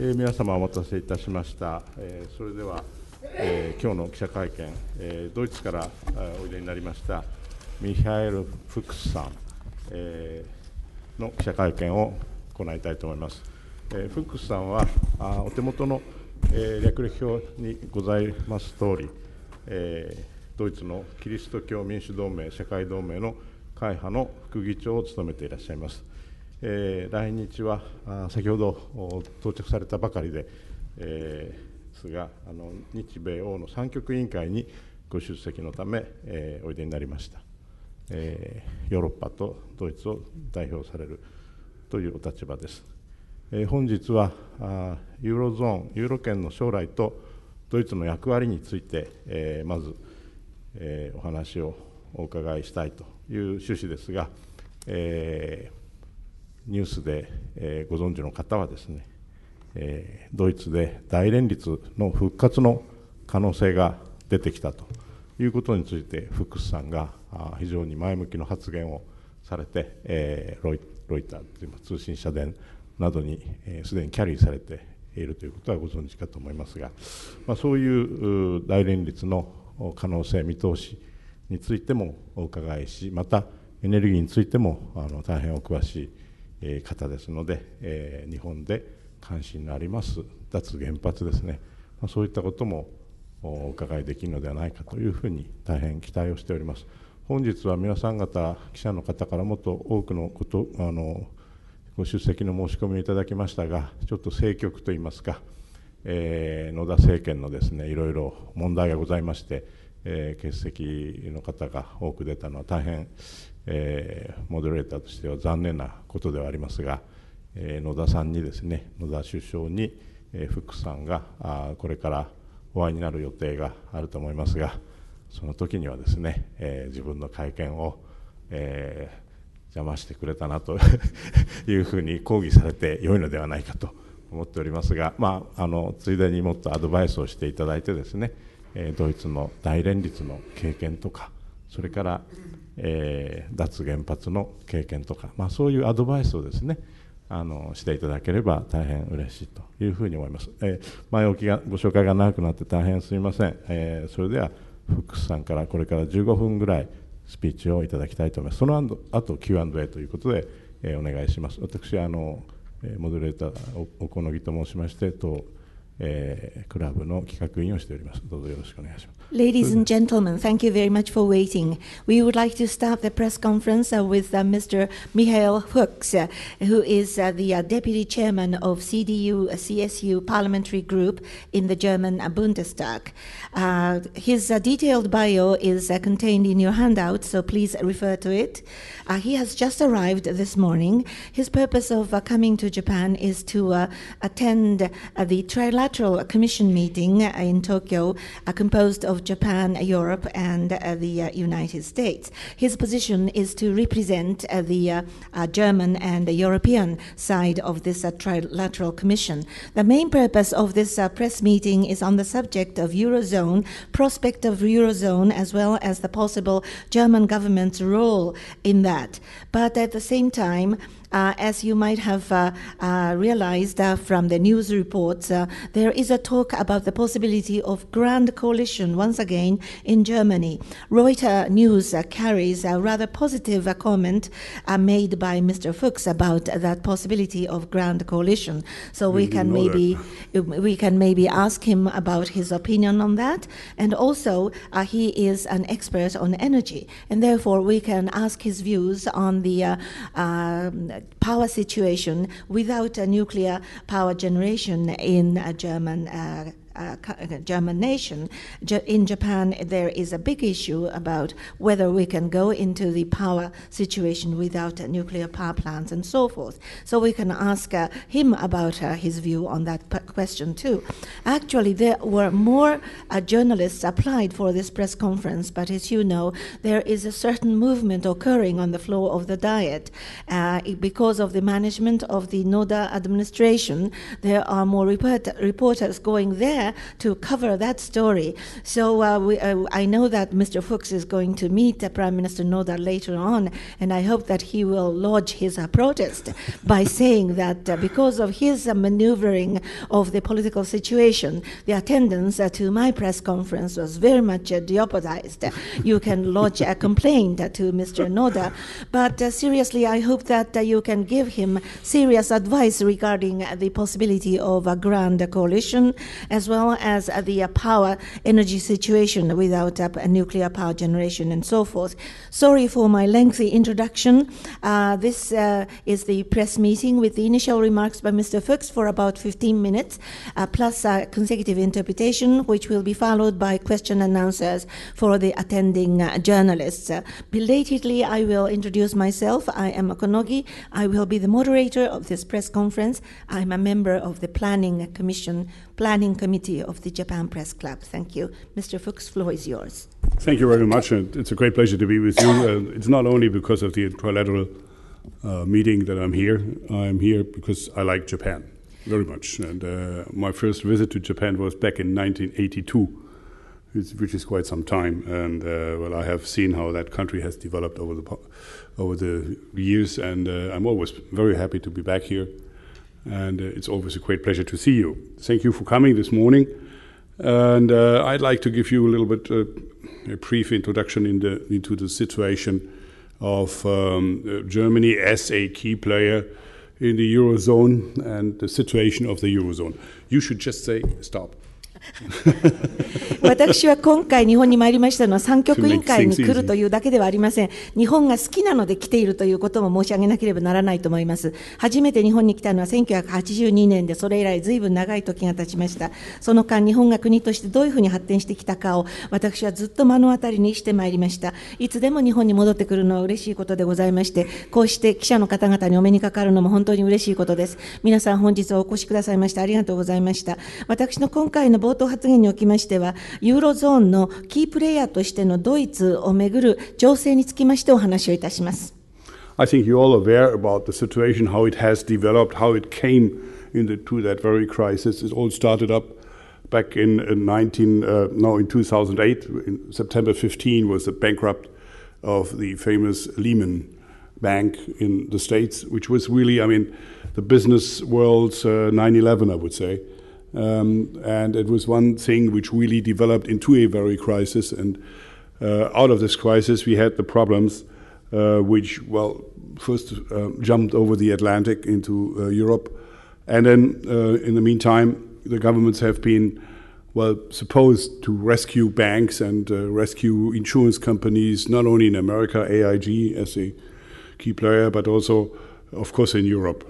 えー、皆様お待たせいたしました、えー、それでは、えー、今日の記者会見、えー、ドイツからおいでになりましたミハエル・フクスさん、えー、の記者会見を行いたいと思います、えー、フックスさんはあお手元の、えー、略歴表にございます通り、えー、ドイツのキリスト教民主同盟社会同盟の会派の副議長を務めていらっしゃいますえー、来日は先ほど到着されたばかりで、えー、すがあの日米欧の三極委員会にご出席のため、えー、おいでになりました、えー、ヨーロッパとドイツを代表されるというお立場です、え本日はあユーロゾーンユーロ圏の将来とドイツの役割について、えまず、えお話をお伺いしたいという趣旨ですが、えーニュースで、えー、ご存知の方はですね、えー、ドイツで大連立の復活の可能性が出てきたということについて福士さんが非常に前向きの発言をされて、えー、ロイロイターという通信社殿などにすで、えー、にキャリーされているということはご存知かと思いますが、まあ、そういう大連立の可能性見通しについてもお伺いしまたエネルギーについてもあの大変お詳しい方ですので、え日本で関心のあります脱原発ですね、まそういったこともお伺いできるのではないかというふうに大変期待をしております。本日は皆さん方、記者の方からもっと多くのことあのご出席の申し込みをいただきましたが、ちょっと政局といいますか、えー、野田政権のですねいろいろ問題がございまして、えー、欠席の方が多く出たのは大変、えー、モデレーターとしては残念なことではありますが、えー、野田さんにですね野田首相に、えー、福さんがあこれからお会いになる予定があると思いますがその時にはですね、えー、自分の会見を、えー、邪魔してくれたなと いうふうに抗議されてよいのではないかと思っておりますが、まあ、あのついでにもっとアドバイスをしていただいてですね、えー、ドイツの大連立の経験とかそれからえー、脱原発の経験とか、まあ、そういうアドバイスをですねあのしていただければ大変嬉しいというふうに思います、えー、前置きがご紹介が長くなって大変すみません、えー、それではフックスさんからこれから15分ぐらいスピーチをいただきたいと思いますそのあと Q&A ということで、えー、お願いします私あのモデレーター小此木と申しまして当 Ladies and gentlemen, thank you very much for waiting. We would like to start the press conference uh, with uh, Mr. Michael Hooks, uh, who is the deputy chairman of CDU-CSU parliamentary group in the German Bundestag. Uh, his detailed bio is contained in your handout, so please refer to it. Uh, he has just arrived this morning. His purpose of coming to Japan is to uh, attend the trilateral bilateral commission meeting in Tokyo uh, composed of Japan, Europe, and uh, the uh, United States. His position is to represent the German and European side of this trilateral commission. The main purpose of this press meeting is on the subject of Eurozone, prospect of Eurozone, as well as the possible German government's role in that. But at the same time, uh, as you might have uh, uh, realized from the news reports, there is a talk about the possibility of grand coalition once again in Germany. Reuters News carries a rather positive comment made by Mr. Fuchs about that possibility of grand coalition. So we, we can maybe that. we can maybe ask him about his opinion on that. And also, uh, he is an expert on energy, and therefore we can ask his views on the uh, uh, power situation without a nuclear power generation in uh, German uh, uh, uh germination. in Japan, there is a big issue about whether we can go into the power situation without nuclear power plants and so forth. So we can ask uh, him about uh, his view on that question too. Actually, there were more uh, journalists applied for this press conference, but as you know, there is a certain movement occurring on the floor of the Diet uh, because of the management of the Noda administration. There are more reporters going there there to cover that story. So uh, we, uh, I know that Mr. Fuchs is going to meet Prime Minister Noda later on, and I hope that he will lodge his uh, protest by saying that uh, because of his uh, maneuvering of the political situation, the attendance to my press conference was very much jeopardized. You can lodge a complaint to Mr. Noda, but seriously, I hope that you can give him serious advice regarding the possibility of a grand coalition as well well as uh, the uh, power energy situation without uh, nuclear power generation and so forth. Sorry for my lengthy introduction. this is the press meeting with the initial remarks by Mr. Fuchs for about 15 minutes, plus consecutive interpretation, which will be followed by question and answers for the attending journalists. belatedly, I will introduce myself. I am Konogi. I will be the moderator of this press conference. I'm a member of the Planning Commission Planning Committee of the Japan Press Club. Thank you. Mr. Fuchs, floor is yours. Thank you very much. And it's a great pleasure to be with you. Uh, it's not only because of the trilateral uh, meeting that I'm here. I'm here because I like Japan very much. And uh, my first visit to Japan was back in 1982, which is quite some time. And uh, well, I have seen how that country has developed over the over the years, and uh, I'm always very happy to be back here and uh, it's always a great pleasure to see you. Thank you for coming this morning, and uh, I'd like to give you a little bit uh, a brief introduction in the, into the situation of um, uh, Germany as a key player in the eurozone and the situation of the eurozone. You should just say stop. 私は今回日本に参りましたのは三極委員会に来るというだけではありません日本が好きなので来ているということも申し上げなければならないと思います初めて日本に来たのは1982年でそれ以来ずいぶん長い時が経ちましたその間日本が国としてどういうふうに発展してきたかを私はずっと目の当たりにしてまいりましたいつでも日本に戻ってくるのは嬉しいことでございましてこうして記者の方々にお目にかかるのも本当に嬉しいことです皆さん本日はお越しくださいましてありがとうございました私の今回の頭発言におきましては、ユーロゾーンのキープレイヤーとしてのドイツをめぐる情勢につきましてお話をいたします。I think you're all aware about the situation, how it has developed, how it came into that very crisis. It all started up back in, in uh, 19, uh, no, in 2008. In September 15 was the bankrupt of the famous Lehman Bank in the States, which was really, I mean, the business world's uh, 9 11, I would say. Um, and it was one thing which really developed into a very crisis. And uh, out of this crisis, we had the problems uh, which, well, first uh, jumped over the Atlantic into uh, Europe. And then, uh, in the meantime, the governments have been, well, supposed to rescue banks and uh, rescue insurance companies, not only in America, AIG as a key player, but also, of course, in Europe.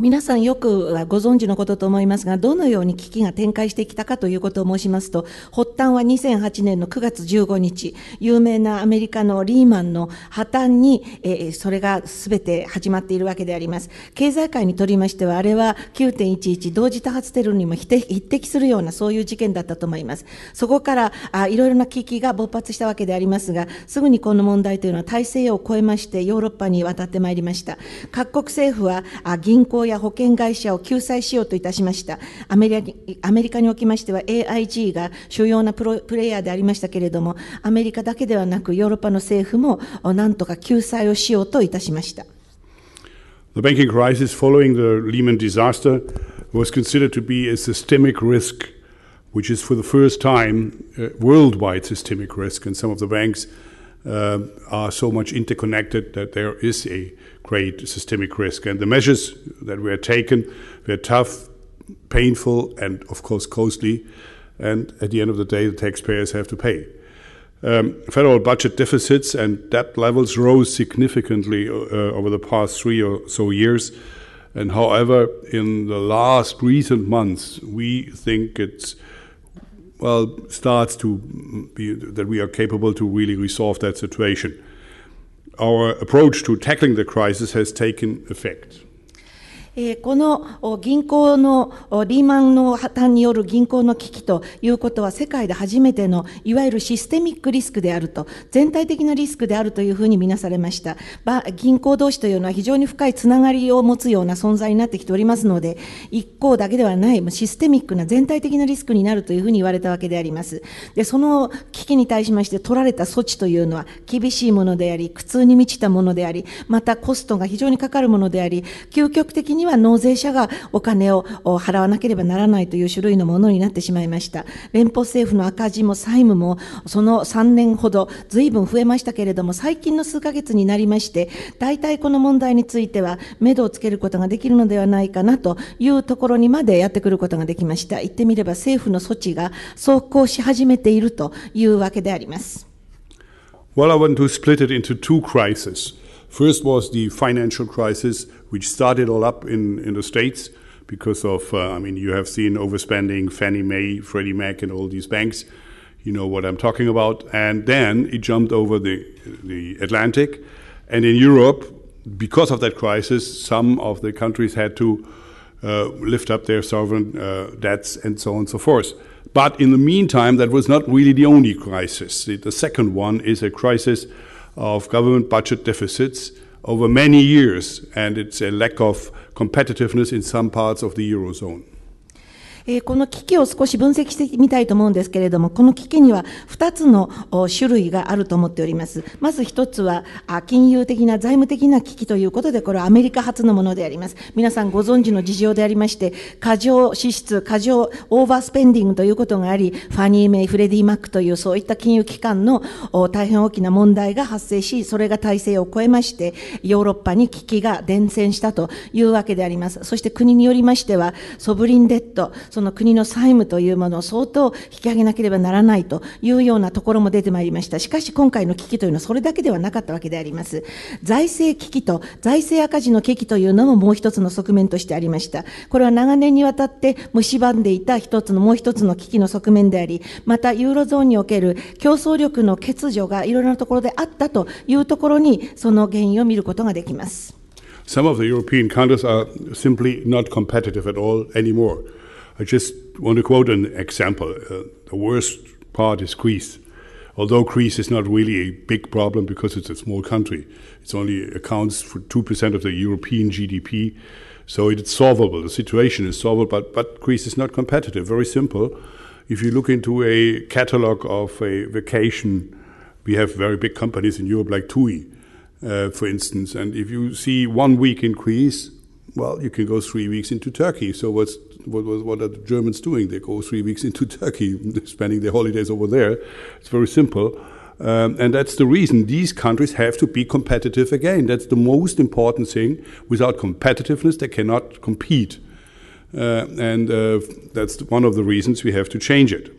皆さんよくご存知のことと思いますが、どのように危機が展開してきたかということを申しますと、発端は2008年の9月15日、有名なアメリカのリーマンの破綻に、えー、それが全て始まっているわけであります。経済界にとりましては、あれは9.11同時多発テロにも匹敵するようなそういう事件だったと思います。そこからあいろいろな危機が勃発したわけでありますが、すぐにこの問題というのは大西洋を越えましてヨーロッパに渡ってまいりました。各国政府は銀行や保険会社を救済しようといたしましたアメリカアメリカにおきましては AIG が主要なプロプレイヤーでありましたけれどもアメリカだけではなくヨーロッパの政府もなんとか救済をしようといたしました。The banking crisis following the Lehman disaster was considered to be a systemic risk, which is for the first time a worldwide systemic risk, and some of the banks uh, are so much interconnected that there is a great systemic risk. And the measures that were taken were tough, painful, and of course costly. And at the end of the day, the taxpayers have to pay. Um, federal budget deficits and debt levels rose significantly uh, uh over the past three or so years. And however, in the last recent months, we think it's well, starts to be that we are capable to really resolve that situation. Our approach to tackling the crisis has taken effect. えこの銀行のリーマンの破綻による銀行の危機ということは世界で初めてのいわゆるシステミックリスクであると全体的なリスクであるというふうに見なされました銀行同士というのは非常に深いつながりを持つような存在になってきておりますので1項だけではないシステミックな全体的なリスクになるというふうに言われたわけでありますでその危機に対しまして取られた措置というのは厳しいものであり苦痛に満ちたものでありまたコストが非常にかかるものであり究極的にには納税者がお金を払わなければならないという種類のものになってしまいました。連邦政府の赤字も債務もその3年ほど随分増えましたけれども、最近の数ヶ月になりまして、大体この問題については、目処をつけることができるのではないかなというところにまでやってくることができました。言ってみれば政府の措置が走行し始めているというわけであります。Well, I want to split it into two crises. First was the financial crisis, We started all up in, in the States because of, uh, I mean, you have seen overspending, Fannie Mae, Freddie Mac, and all these banks. You know what I'm talking about. And then it jumped over the, the Atlantic. And in Europe, because of that crisis, some of the countries had to uh, lift up their sovereign uh, debts and so on and so forth. But in the meantime, that was not really the only crisis. The, the second one is a crisis of government budget deficits over many years, and it's a lack of competitiveness in some parts of the Eurozone. えー、この危機を少し分析してみたいと思うんですけれども、この危機には2つの種類があると思っております。まず1つは、金融的な財務的な危機ということで、これはアメリカ発のものであります。皆さんご存知の事情でありまして、過剰支出、過剰オーバースペンディングということがあり、ファニー・メイ・フレディ・マックというそういった金融機関の大変大きな問題が発生し、それが体制を超えまして、ヨーロッパに危機が伝染したというわけであります。そして国によりましては、ソブリンデッド、その国の債務というものを相当引き上げなければならないというようなところも出てまいりました。しかし今回の危機というのはそれだけではなかったわけであります。財政危機と財政赤字の危機というのももう一つの側面としてありました。これは長年にわたって蝕んでいた一つのもう一つの危機の側面であり、またユーロゾーンにおける競争力の欠如がいろいろなところであったというところにその原因を見ることができます。Some of the European countries are simply not competitive at all anymore. I just want to quote an example. Uh, the worst part is Greece. Although Greece is not really a big problem because it's a small country, it only accounts for 2% of the European GDP. So it's solvable. The situation is solvable, but, but Greece is not competitive. Very simple. If you look into a catalog of a vacation, we have very big companies in Europe like TUI, uh, for instance. And if you see one week in Greece, well, you can go three weeks into Turkey. So what's what what are the Germans doing? They go three weeks into Turkey, spending their holidays over there. It's very simple. Um, and that's the reason these countries have to be competitive again. That's the most important thing. Without competitiveness, they cannot compete. Uh, and uh, that's one of the reasons we have to change it.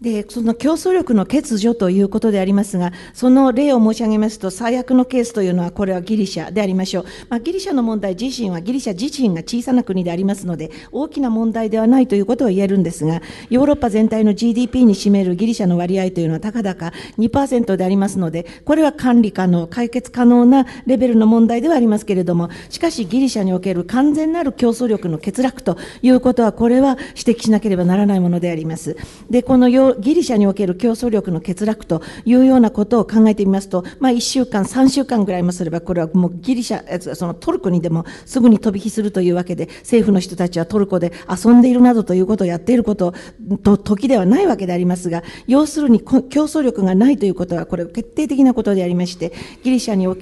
でその競争力の欠如ということでありますが、その例を申し上げますと、最悪のケースというのは、これはギリシャでありましょう、まあ、ギリシャの問題自身は、ギリシャ自身が小さな国でありますので、大きな問題ではないということは言えるんですが、ヨーロッパ全体の GDP に占めるギリシャの割合というのは、たかだか2%でありますので、これは管理可能、解決可能なレベルの問題ではありますけれども、しかし、ギリシャにおける完全なる競争力の欠落ということは、これは指摘しなければならないものであります。でこのヨーギリシャにおける競争力の欠落というようなことを考えてみますと、まあ、1週間、3週間ぐらいもすれば、これはもうギリシャ、そのトルコにでもすぐに飛び火するというわけで、政府の人たちはトルコで遊んでいるなどということをやっていることと時ではないわけでありますが、要するに競争力がないということは、これ、決定的なことでありまして、ギリシャにお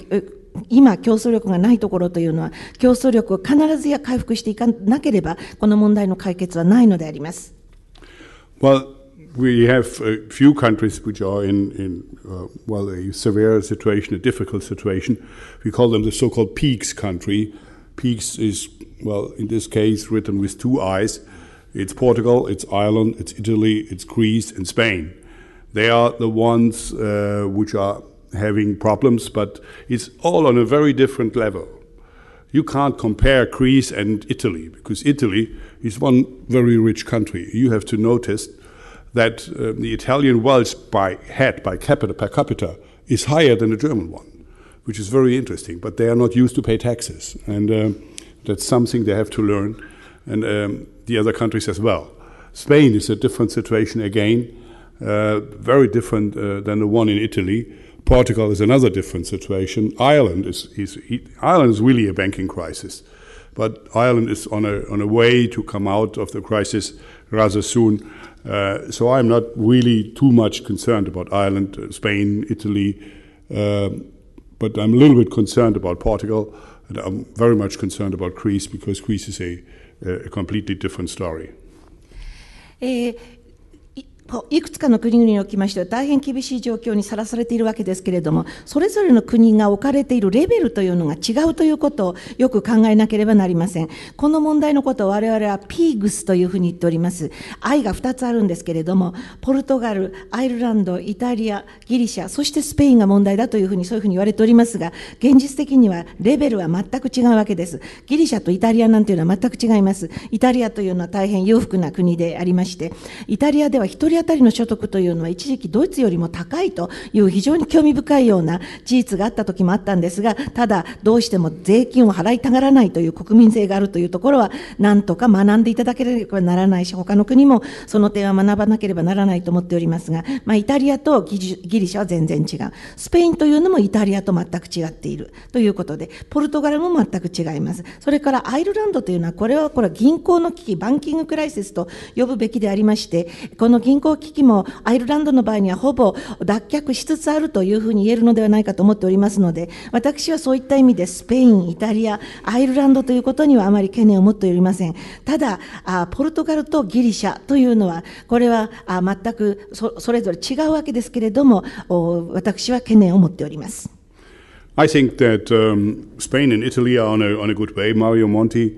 今、競争力がないところというのは、競争力を必ずや回復していかなければ、この問題の解決はないのであります。Well we have a few countries which are in, in uh, well, a severe situation, a difficult situation. We call them the so called peaks country. Peaks is, well, in this case, written with two I's. It's Portugal, it's Ireland, it's Italy, it's Greece, and Spain. They are the ones uh, which are having problems, but it's all on a very different level. You can't compare Greece and Italy because Italy is one very rich country. You have to notice that um, the Italian wealth by head, by capita, per capita, is higher than the German one, which is very interesting. But they are not used to pay taxes, and um, that's something they have to learn, and um, the other countries as well. Spain is a different situation again, uh, very different uh, than the one in Italy. Portugal is another different situation. Ireland is, is he, Ireland is really a banking crisis, but Ireland is on a on a way to come out of the crisis rather soon uh, so I'm not really too much concerned about Ireland, uh, Spain, Italy, um, but I'm a little bit concerned about Portugal, and I'm very much concerned about Greece because Greece is a, a completely different story. Uh, いくつかの国々におきましては大変厳しい状況にさらされているわけですけれどもそれぞれの国が置かれているレベルというのが違うということをよく考えなければなりませんこの問題のことを我々はピーグスというふうに言っております愛が2つあるんですけれどもポルトガルアイルランドイタリアギリシャそしてスペインが問題だというふうにそういうふうに言われておりますが現実的にはレベルは全く違うわけですギリシャとイタリアなんていうのは全く違いますイタリアというのは大変裕福な国でありましてイタリアでは一人人当たりの所得というのは一時期ドイツよりも高いという非常に興味深いような事実があった時もあったんですが、ただどうしても税金を払いたがらないという国民性があるというところは、なんとか学んでいただければならないし、他の国もその点は学ばなければならないと思っておりますが、まあ、イタリアとギリシャは全然違う。スペインというのもイタリアと全く違っているということで、ポルトガルも全く違います。それからアイルランドというのは、これはこれは銀行の危機、バンキングクライシスと呼ぶべきでありまして、この銀行合危機もアイルランドの場合にはほぼ脱却しつつあるというふうに言えるのではないかと思っておりますので、私はそういった意味でスペイン、イタリア、アイルランドということにはあまり懸念を持っておりません。ただ、あポルトガルとギリシャというのは、これはあ全くそそれぞれ違うわけですけれども、お私は懸念を持っております。I think that um, Spain and Italy are on a, on a good way. Mario Monti,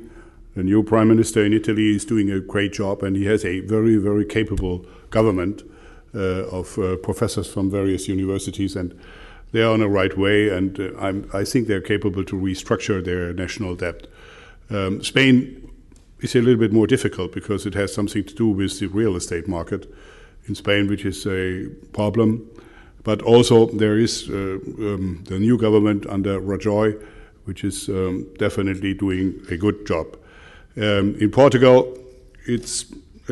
the new prime minister in Italy, is doing a great job and he has a very, very capable government uh, of uh, professors from various universities, and they are on the right way. And uh, i think they're capable to restructure their national debt. Um, Spain is a little bit more difficult because it has something to do with the real estate market in Spain, which is a problem. But also, there is uh, um, the new government under Rajoy, which is um, definitely doing a good job. Um, in Portugal, it's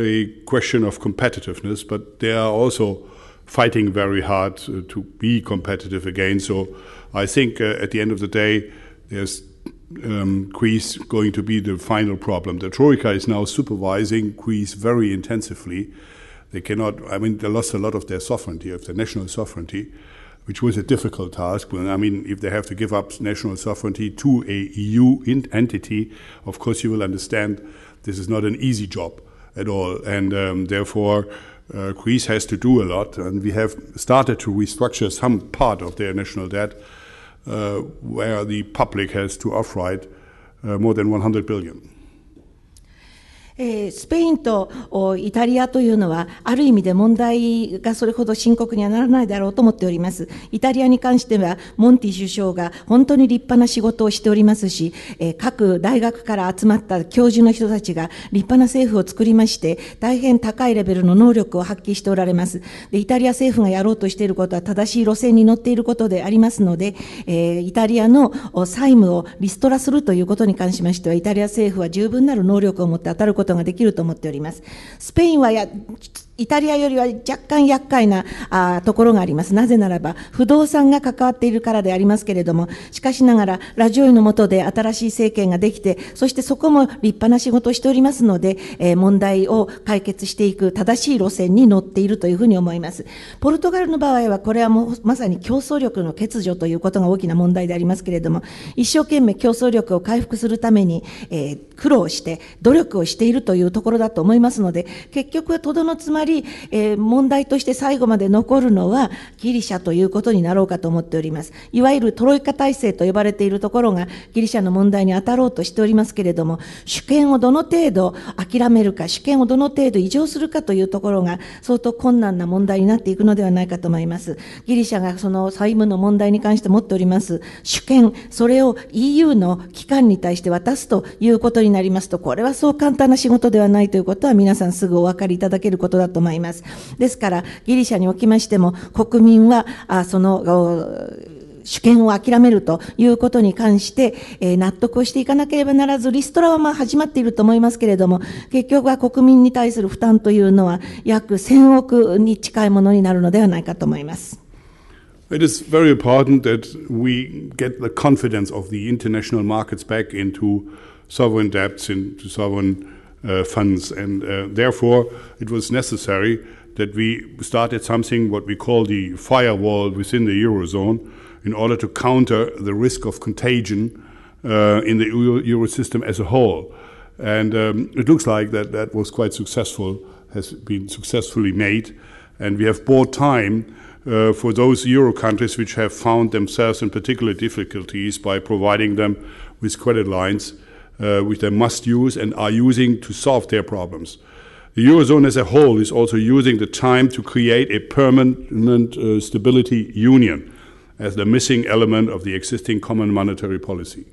a question of competitiveness, but they are also fighting very hard uh, to be competitive again. So I think uh, at the end of the day, there's um, Greece going to be the final problem. The Troika is now supervising Greece very intensively. They cannot, I mean, they lost a lot of their sovereignty, of their national sovereignty, which was a difficult task. I mean, if they have to give up national sovereignty to a EU entity, of course you will understand this is not an easy job at all. And um, therefore, uh, Greece has to do a lot, and we have started to restructure some part of their national debt, uh, where the public has to offwrite uh, more than 100 billion. えー、スペインとイタリアというのは、ある意味で問題がそれほど深刻にはならないだろうと思っております。イタリアに関しては、モンティ首相が本当に立派な仕事をしておりますし、えー、各大学から集まった教授の人たちが立派な政府を作りまして、大変高いレベルの能力を発揮しておられます。で、イタリア政府がやろうとしていることは正しい路線に乗っていることでありますので、えー、イタリアの債務をリストラするということに関しましては、イタリア政府は十分なる能力を持って当たることことができると思っております。スペインはやイタリアよりは若干厄介なあところがあります。なぜならば、不動産が関わっているからでありますけれども、しかしながら、ラジオイの下で新しい政権ができて、そしてそこも立派な仕事をしておりますので、えー、問題を解決していく正しい路線に乗っているというふうに思います。ポルトガルの場合は、これはもうまさに競争力の欠如ということが大きな問題でありますけれども、一生懸命競争力を回復するために、えー、苦労して、努力をしているというところだと思いますので、結局、はとどのつまりり、えー、問題として最後まで残るのはギリシャということになろうかと思っております。いわゆるトロイカ体制と呼ばれているところがギリシャの問題に当たろうとしておりますけれども、主権をどの程度諦めるか、主権をどの程度異常するかというところが相当困難な問題になっていくのではないかと思います。ギリシャがその債務の問題に関して持っております主権、それを EU の機関に対して渡すということになりますと、これはそう簡単な仕事ではないということは皆さんすぐお分かりいただけることだとと思います。ですから、ギリシャにおきましても、国民は、あその、主権を諦めるということに関して、えー、納得をしていかなければならず、リストラはまあ始まっていると思いますけれども、結局は国民に対する負担というのは約1000億に近いものになるのではないかと思います。It is very important that we get the confidence of the international markets back into sovereign debts, into sovereign Uh, funds. And uh, therefore, it was necessary that we started something what we call the firewall within the eurozone in order to counter the risk of contagion uh, in the euro, system as a whole. And um, it looks like that that was quite successful, has been successfully made, and we have bought time. Uh, for those euro countries which have found themselves in particular difficulties by providing them with credit lines uh, which they must use and are using to solve their problems. The Eurozone as a whole is also using the time to create a permanent uh, stability union as the missing element of the existing common monetary policy.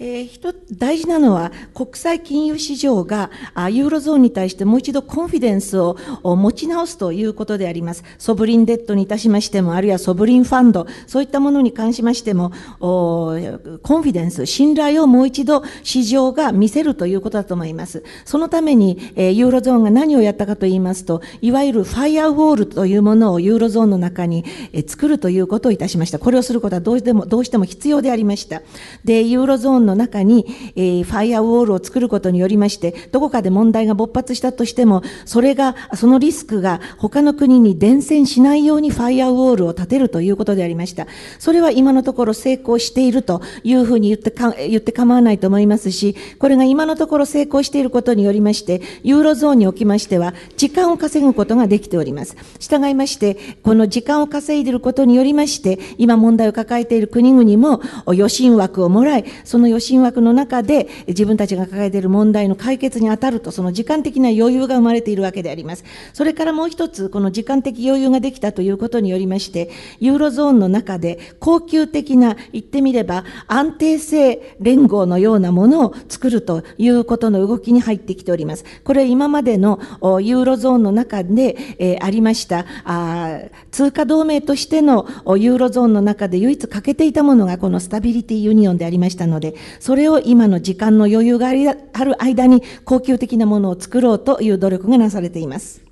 えー、大事なのは国際金融市場があユーロゾーンに対してもう一度コンフィデンスを持ち直すということであります。ソブリンデッドにいたしましても、あるいはソブリンファンド、そういったものに関しましても、コンフィデンス、信頼をもう一度市場が見せるということだと思います。そのために、えー、ユーロゾーンが何をやったかと言いますと、いわゆるファイアウォールというものをユーロゾーンの中に、えー、作るということをいたしました。これをすることはどうしてもどうしても必要でありました。で、ユーロゾーンの中に、えー、ファイアウォールを作ることによりまして、どこかで問題が勃発したとしても、それが、そのリスクが他の国に伝染しないようにファイアウォールを立てるということでありました。それは今のところ成功しているというふうに言ってか、言って構わないと思いますし、これが今のところ成功していることによりまして、ユーロゾーンにおきましては、時間を稼ぐことができております。従いまして、この時間を稼いでいることによりまして、今問題を抱えている国々も予診枠をもらい、その予養神枠の中で自分たちが抱えている問題の解決に当たると、その時間的な余裕が生まれているわけであります。それからもう一つ、この時間的余裕ができたということによりまして、ユーロゾーンの中で恒久的な、言ってみれば安定性連合のようなものを作るということの動きに入ってきております。これ今までのユーロゾーンの中で、えありましたあ、通貨同盟としてのユーロゾーンの中で唯一欠けていたものがこのスタビリティユニオンでありましたので、それを今の時間の余裕がありある間に恒久的なものを作ろうという努力がなされています。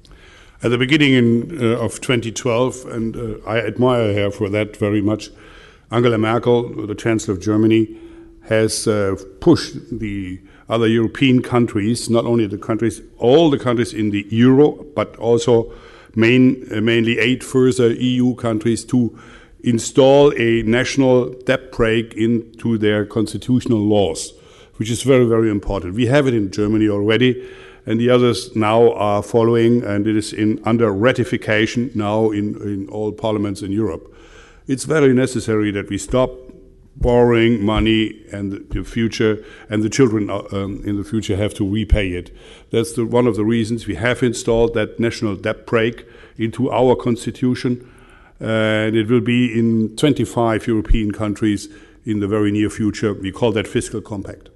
At the beginning in, uh, of 2012, and uh, I admire her for that very much, Angela Merkel, the Chancellor of Germany, has uh, pushed the other European countries, not only the countries, all the countries in the euro, but also main, uh, mainly eight further EU countries to install a national debt brake into their constitutional laws, which is very, very important. We have it in Germany already, and the others now are following, and it is in, under ratification now in, in all parliaments in Europe. It's very necessary that we stop borrowing money and the future and the children uh, um, in the future have to repay it that's the, one of the reasons we have installed that national debt brake into our constitution uh, and it will be in 25 European countries in the very near future. We call that fiscal compact.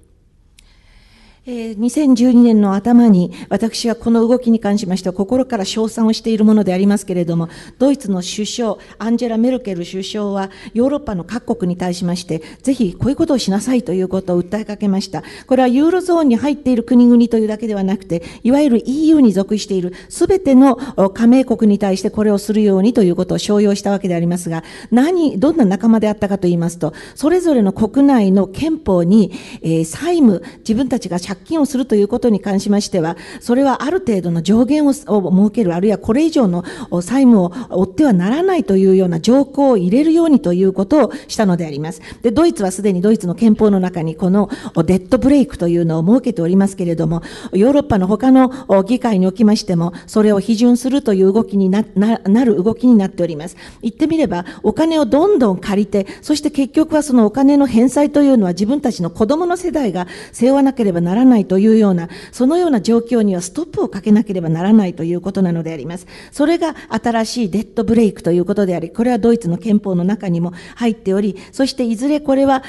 え2012年の頭に私はこの動きに関しましては心から称賛をしているものでありますけれどもドイツの首相アンジェラ・メルケル首相はヨーロッパの各国に対しましてぜひこういうことをしなさいということを訴えかけましたこれはユーロゾーンに入っている国々というだけではなくていわゆる EU に属している全ての加盟国に対してこれをするようにということを商用したわけでありますが何どんな仲間であったかと言いますとそれぞれの国内の憲法に、えー、債務自分たちが借借金をするということに関しましては、それはある程度の上限を設ける、あるいはこれ以上の債務を負ってはならないというような条項を入れるようにということをしたのであります。で、ドイツはすでにドイツの憲法の中にこのデッドブレイクというのを設けておりますけれども、ヨーロッパの他の議会におきましても、それを批准するという動きになる動きになっております。言ってみれば、お金をどんどん借りて、そして結局はそのお金の返済というのは自分たちの子供の世代が背負わなければならないらないというような、そのような状況にはストップをかけなければならないということなのであります。それが新しいデッドブレイクということであり、これはドイツの憲法の中にも入っており、そしていずれこれは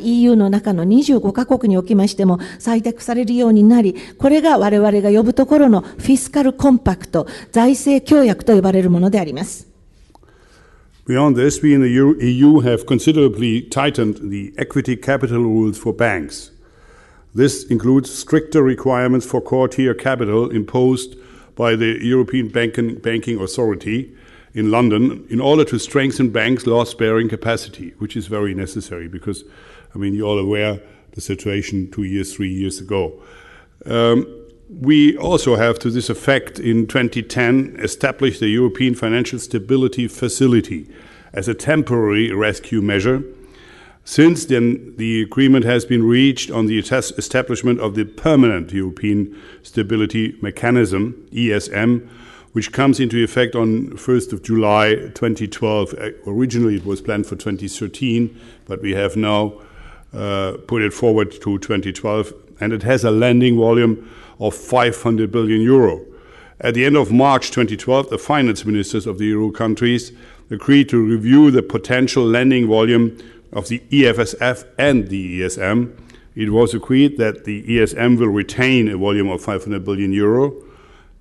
EU の中の25カ国におきましても採択されるようになり、これが我々が呼ぶところのフィスカルコンパクト、財政協約と呼ばれるものであります。Beyond this, we in the EU have considerably tightened the equity capital rules for banks. This includes stricter requirements for core tier capital imposed by the European Banking, Banking Authority in London in order to strengthen banks' loss bearing capacity, which is very necessary because, I mean, you're all aware the situation two years, three years ago. Um, we also have, to this effect, in 2010 established the European Financial Stability Facility as a temporary rescue measure since then, the agreement has been reached on the establishment of the Permanent European Stability Mechanism, ESM, which comes into effect on 1st of July 2012. Uh, originally, it was planned for 2013, but we have now uh, put it forward to 2012, and it has a lending volume of 500 billion euro. At the end of March 2012, the finance ministers of the euro countries agreed to review the potential lending volume of the EFSF and the ESM, it was agreed that the ESM will retain a volume of 500 billion euro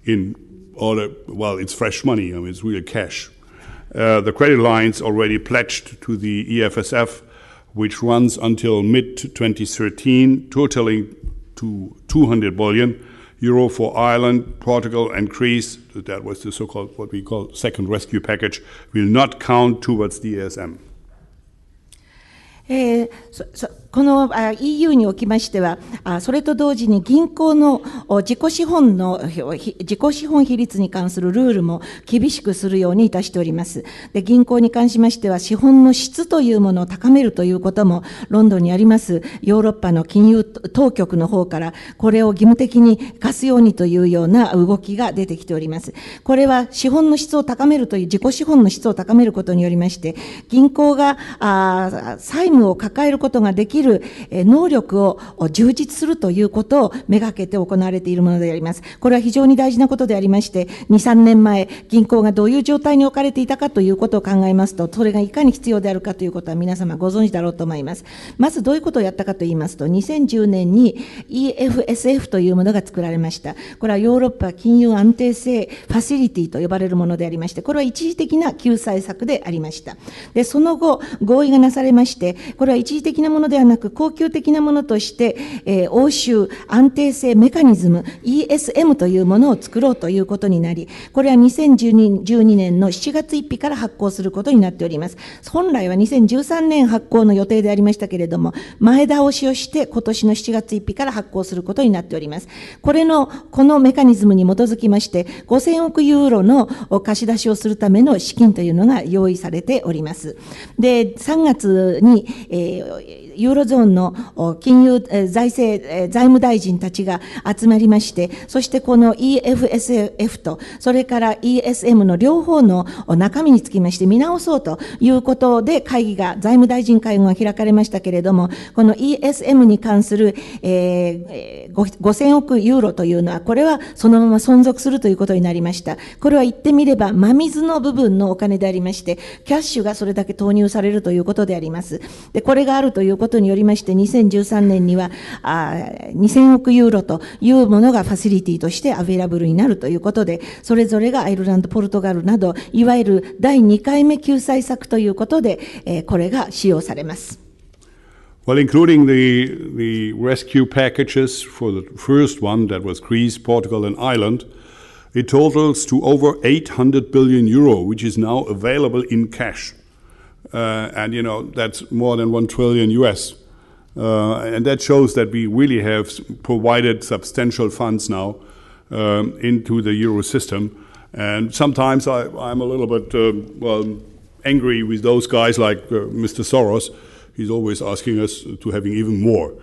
in order, well, it's fresh money, I mean, it's real cash. Uh, the credit lines already pledged to the EFSF, which runs until mid 2013, totaling to 200 billion euro for Ireland, Portugal, and Greece. That was the so called, what we call, second rescue package, will not count towards the ESM. 诶，所、所。この EU におきましては、それと同時に銀行の自己資本の、自己資本比率に関するルールも厳しくするようにいたしております。で銀行に関しましては、資本の質というものを高めるということも、ロンドンにありますヨーロッパの金融当局の方から、これを義務的に課すようにというような動きが出てきております。これは資本の質を高めるという、自己資本の質を高めることによりまして、銀行が債務を抱えることができるる能力を充実するということをめがけて行われているものであります。これは非常に大事なことでありまして、2、3年前、銀行がどういう状態に置かれていたかということを考えますと、それがいかに必要であるかということは皆様ご存知だろうと思います。まずどういうことをやったかと言いますと、2010年に EFSF というものが作られました。これはヨーロッパ金融安定性ファシリティと呼ばれるものでありまして、これは一時的な救済策でありました。で、その後、合意がなされまして、これは一時的なものではななく恒久的なものとして、えー、欧州安定性メカニズム ESM というものを作ろうということになり、これは2012年の7月1日から発行することになっております。本来は2013年発行の予定でありましたけれども、前倒しをして今年の7月1日から発行することになっております。これの、このメカニズムに基づきまして、5000億ユーロの貸し出しをするための資金というのが用意されております。で、3月に、えーユーロゾーンの金融、財政、財務大臣たちが集まりまして、そしてこの EFSF と、それから ESM の両方の中身につきまして見直そうということで会議が、財務大臣会合が開かれましたけれども、この ESM に関する、え5000億ユーロというのは、これはそのまま存続するということになりました。これは言ってみれば、真水の部分のお金でありまして、キャッシュがそれだけ投入されるということであります。で、これがあるということことによりまして、2013年には、2000億ユーロというものがファシリティとしてアベラブルになるということで、それぞれがアイルランド、ポルトガルなど、いわゆる第2回目救済策ということで、これが使用されます。Well, including the, the rescue packages for the first one, that was Greece, Portugal, and Ireland, it totals to over 800 billion euro, which is now available in cash. Uh, and you know that's more than one trillion US. Uh, and that shows that we really have provided substantial funds now um, into the euro system. And sometimes I, am a little bit um, well angry with those guys like uh, Mr. Soros. He's always asking us to having even more.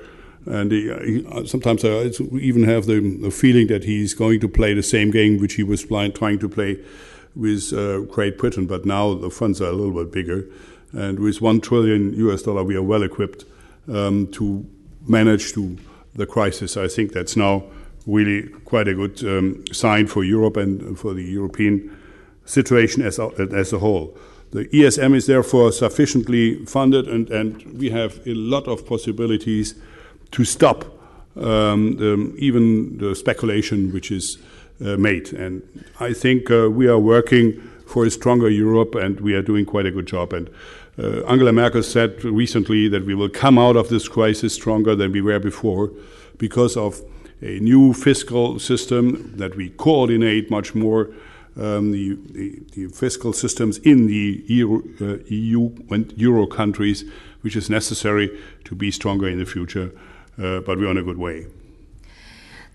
And he, uh, he, sometimes I even have the, the, feeling that he's going to play the same game which he was trying to play with uh, Great Britain. But now the funds are a little bit bigger. And with one trillion US dollar, we are well equipped um, to manage to the crisis. I think that's now really quite a good um, sign for Europe and for the European situation as a, as a whole. The ESM is therefore sufficiently funded, and, and we have a lot of possibilities to stop um, the, even the speculation which is uh, made. And I think uh, we are working for a stronger Europe, and we are doing quite a good job. And uh, Angela Merkel said recently that we will come out of this crisis stronger than we were before because of a new fiscal system that we coordinate much more. Um, the, the, the, fiscal systems in the Euro, uh, EU and Euro countries, which is necessary to be stronger in the future, uh, but we're on a good way.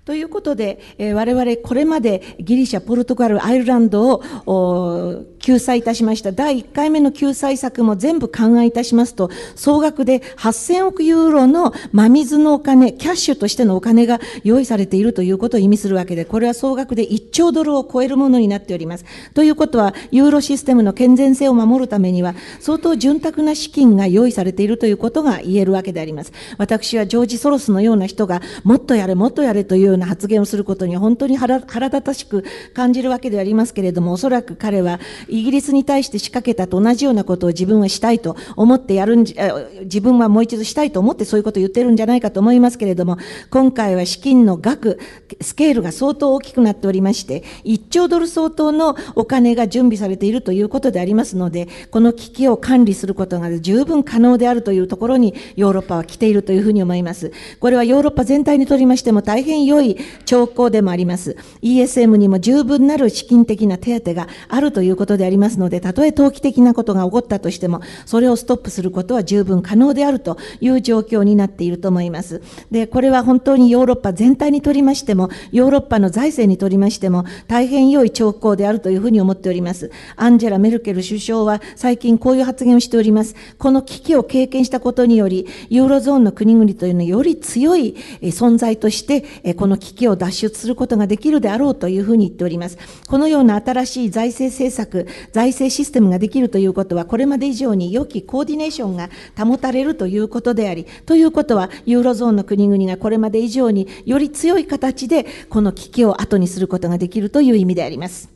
ということで、えー、我々これまでギリシャ、ポルトガル、アイルランドを救済いたしました第1回目の救済策も全部勘案いたしますと、総額で8000億ユーロの真水のお金、キャッシュとしてのお金が用意されているということを意味するわけで、これは総額で1兆ドルを超えるものになっております。ということは、ユーロシステムの健全性を守るためには、相当潤沢な資金が用意されているということが言えるわけであります。私はジョージ・ソロスのような人が、もっとやれ、もっとやれといううな発言をすることに本当に腹立たしく感じるわけでありますけれども、おそらく彼はイギリスに対して仕掛けたと同じようなことを自分はしたいと思ってやるんじ、自分はもう一度したいと思ってそういうことを言ってるんじゃないかと思いますけれども、今回は資金の額、スケールが相当大きくなっておりまして、1兆ドル相当のお金が準備されているということでありますので、この危機を管理することが十分可能であるというところにヨーロッパは来ているというふうに思います。これはヨーロッパ全体にとりましても大変良いい兆候でもあります。ESM にも十分なる資金的な手当があるということでありますので、たとえ投機的なことが起こったとしても、それをストップすることは十分可能であるという状況になっていると思います。で、これは本当にヨーロッパ全体にとりましても、ヨーロッパの財政にとりましても、大変良い兆候であるというふうに思っております。アンジェラ・メルケル首相は最近こういう発言をしております。この危機を経験したことにより、ユーロゾーンの国々というのはより強い存在として、この危機を脱出することができるであろうというふうに言っております。このような新しい財政政策、財政システムができるということは、これまで以上に良きコーディネーションが保たれるということであり、ということは、ユーロゾーンの国々がこれまで以上により強い形で、この危機を後にすることができるという意味であります。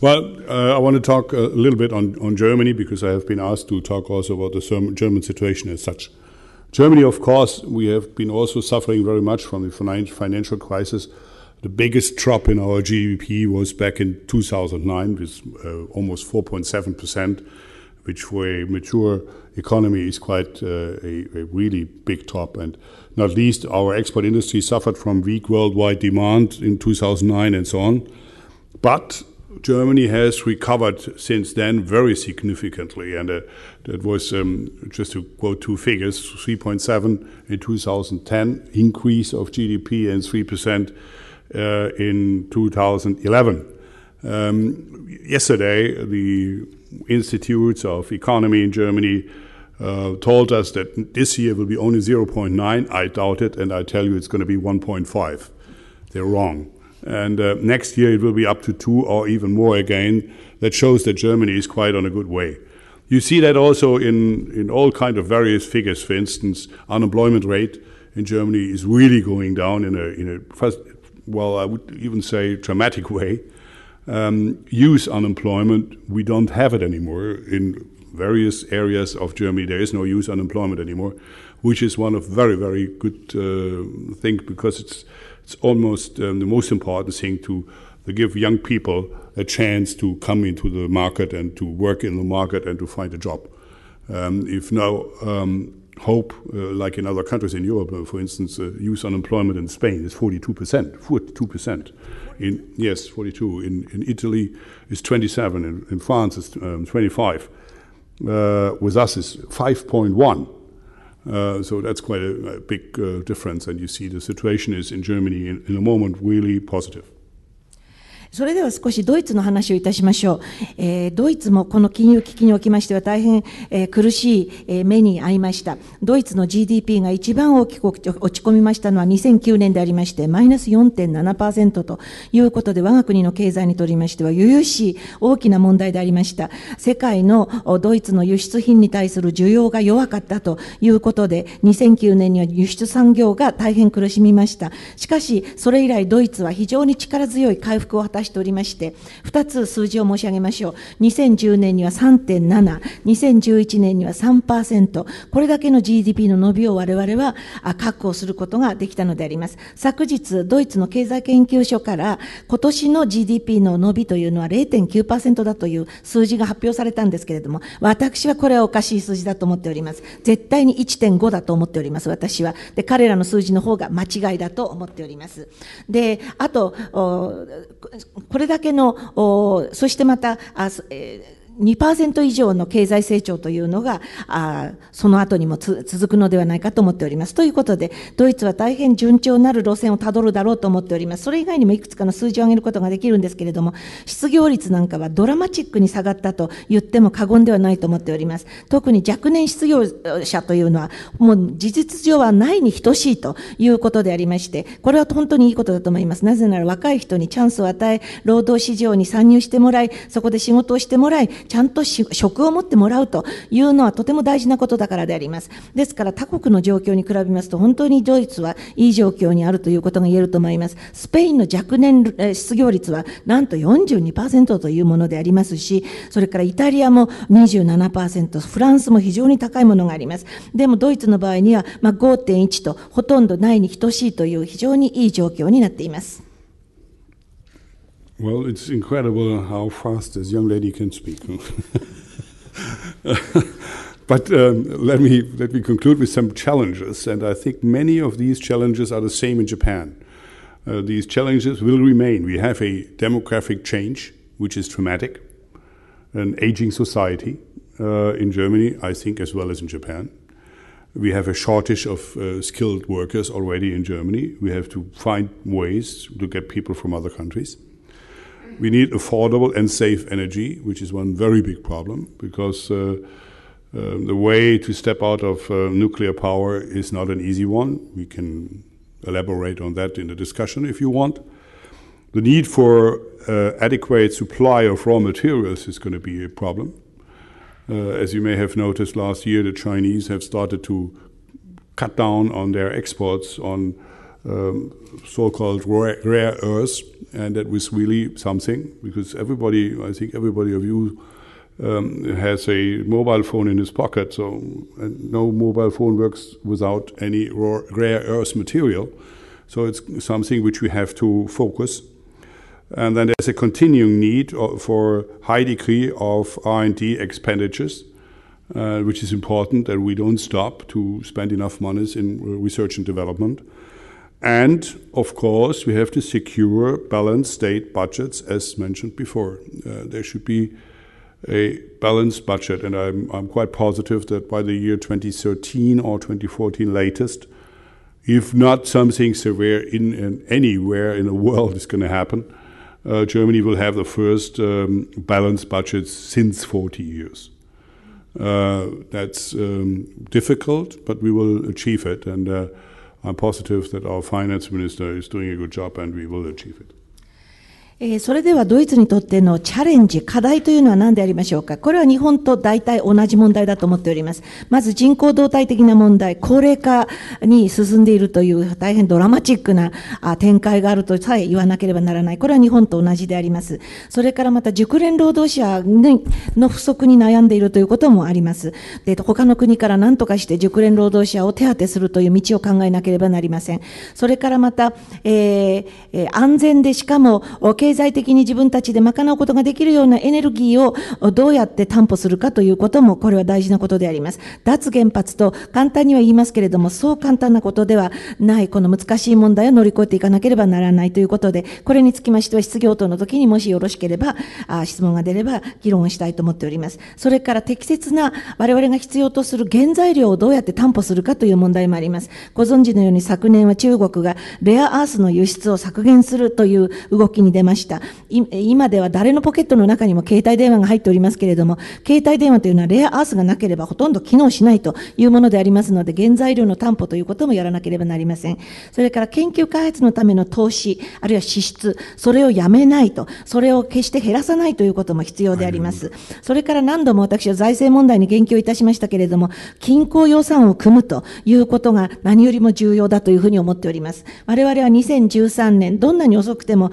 Well, uh, I want to talk a little bit on, on Germany because I have been asked to talk also about the German situation as such. Germany, of course, we have been also suffering very much from the financial crisis. The biggest drop in our GDP was back in 2009 with uh, almost 4.7 percent, which for a mature economy is quite uh, a, a, really big drop. And not least, our export industry suffered from weak worldwide demand in 2009 and so on. But Germany has recovered since then very significantly, and uh, that was um, just to quote two figures: 3.7 in 2010 increase of GDP and 3 percent uh, in 2011. Um, yesterday, the institutes of economy in Germany uh, told us that this year will be only 0.9. I doubt it, and I tell you it's going to be 1.5. They're wrong and uh, next year it will be up to two or even more again. That shows that Germany is quite on a good way. You see that also in, in all kind of various figures. For instance, unemployment rate in Germany is really going down in a, in a first, well, I would even say dramatic way. Um, youth unemployment, we don't have it anymore. In various areas of Germany, there is no youth unemployment anymore, which is one of very, very good uh, because it's it's almost um, the most important thing to, to give young people a chance to come into the market and to work in the market and to find a job. Um, if now um, hope, uh, like in other countries in Europe, uh, for instance, uh, youth unemployment in Spain is 42 percent. 42 percent. In yes, 42. In in Italy is 27. In, in France is um, 25. Uh, with us is 5.1. Uh, so that's quite a, a big uh, difference, and you see the situation is in Germany in, in a moment really positive. それでは少しドイツの話をいたしましょう。えー、ドイツもこの金融危機におきましては大変、えー、苦しい、えー、目に遭いました。ドイツの GDP が一番大きく落ち込みましたのは2009年でありまして、マイナス4.7%ということで、我が国の経済にとりましては、由々しい大きな問題でありました。世界のドイツの輸出品に対する需要が弱かったということで、2009年には輸出産業が大変苦しみました。しかし、それ以来ドイツは非常に力強い回復を果たしておりまして2つ数字を申し上げましょう2010年には3.72011年には3%これだけの GDP の伸びを我々は確保することができたのであります昨日ドイツの経済研究所から今年の GDP の伸びというのは0.9%だという数字が発表されたんですけれども私はこれはおかしい数字だと思っております絶対に1.5だと思っております私はで彼らの数字の方が間違いだと思っておりますであとこれだけの、そしてまた、え2%以上の経済成長というのが、あその後にも続くのではないかと思っております。ということで、ドイツは大変順調なる路線をたどるだろうと思っております。それ以外にもいくつかの数字を上げることができるんですけれども、失業率なんかはドラマチックに下がったと言っても過言ではないと思っております。特に若年失業者というのは、もう事実上はないに等しいということでありまして、これは本当にいいことだと思います。なぜなら若い人にチャンスを与え、労働市場に参入してもらい、そこで仕事をしてもらい、ちゃんと職を持ってもらうというのはとても大事なことだからであります。ですから他国の状況に比べますと本当にドイツはいい状況にあるということが言えると思います。スペインの若年失業率はなんと42%というものでありますし、それからイタリアも27%、フランスも非常に高いものがあります。でもドイツの場合には、ま5.1とほとんどないに等しいという非常にいい状況になっています。Well, it's incredible how fast this young lady can speak. but um, let me let me conclude with some challenges, and I think many of these challenges are the same in Japan. Uh, these challenges will remain. We have a demographic change, which is traumatic, an aging society uh, in Germany, I think, as well as in Japan. We have a shortage of uh, skilled workers already in Germany. We have to find ways to get people from other countries. We need affordable and safe energy, which is one very big problem because uh, uh, the way to step out of uh, nuclear power is not an easy one. We can elaborate on that in the discussion if you want. The need for uh, adequate supply of raw materials is going to be a problem. Uh, as you may have noticed last year, the Chinese have started to cut down on their exports on um, so-called rare, earths, and that was really something because everybody, I think everybody of you um, has a mobile phone in his pocket, so no mobile phone works without any rare, earth material. So it's something which we have to focus. And then there's a continuing need uh, for high degree of R&D expenditures, uh, which is important that we don't stop to spend enough monies in uh, research and development. And of course, we have to secure balanced state budgets, as mentioned before. Uh, there should be a balanced budget, and I'm, I'm quite positive that by the year 2013 or 2014 latest, if not something severe in, in anywhere in the world is going to happen, uh, Germany will have the first um, balanced budgets since 40 years. Uh, that's um, difficult, but we will achieve it. And uh, I'm positive that our finance minister is doing a good job and we will achieve it. えー、それではドイツにとってのチャレンジ、課題というのは何でありましょうか。これは日本と大体同じ問題だと思っております。まず人口動態的な問題、高齢化に進んでいるという大変ドラマチックな展開があるとさえ言わなければならない。これは日本と同じであります。それからまた熟練労働者の不足に悩んでいるということもあります。で他の国から何とかして熟練労働者を手当てするという道を考えなければなりません。それからまた、えー、安全でしかも、経経済的に自分たちで賄うことができるようなエネルギーをどうやって担保するかということも、これは大事なことであります。脱原発と簡単には言いますけれども、そう簡単なことではない、この難しい問題を乗り越えていかなければならないということで、これにつきましては失業等の時にもしよろしければ、あ質問が出れば議論をしたいと思っております。それから適切な我々が必要とする原材料をどうやって担保するかという問題もあります。ご存知のように昨年は中国がレアアースの輸出を削減するという動きに出ました。した。今では誰のポケットの中にも携帯電話が入っておりますけれども、携帯電話というのはレアアースがなければほとんど機能しないというものでありますので、原材料の担保ということもやらなければなりません。それから研究開発のための投資、あるいは支出、それをやめないと、それを決して減らさないということも必要であります。それから何度も私は財政問題に言及いたしましたけれども、均衡予算を組むということが何よりも重要だというふうに思っております。我々は2013年、どんなに遅くても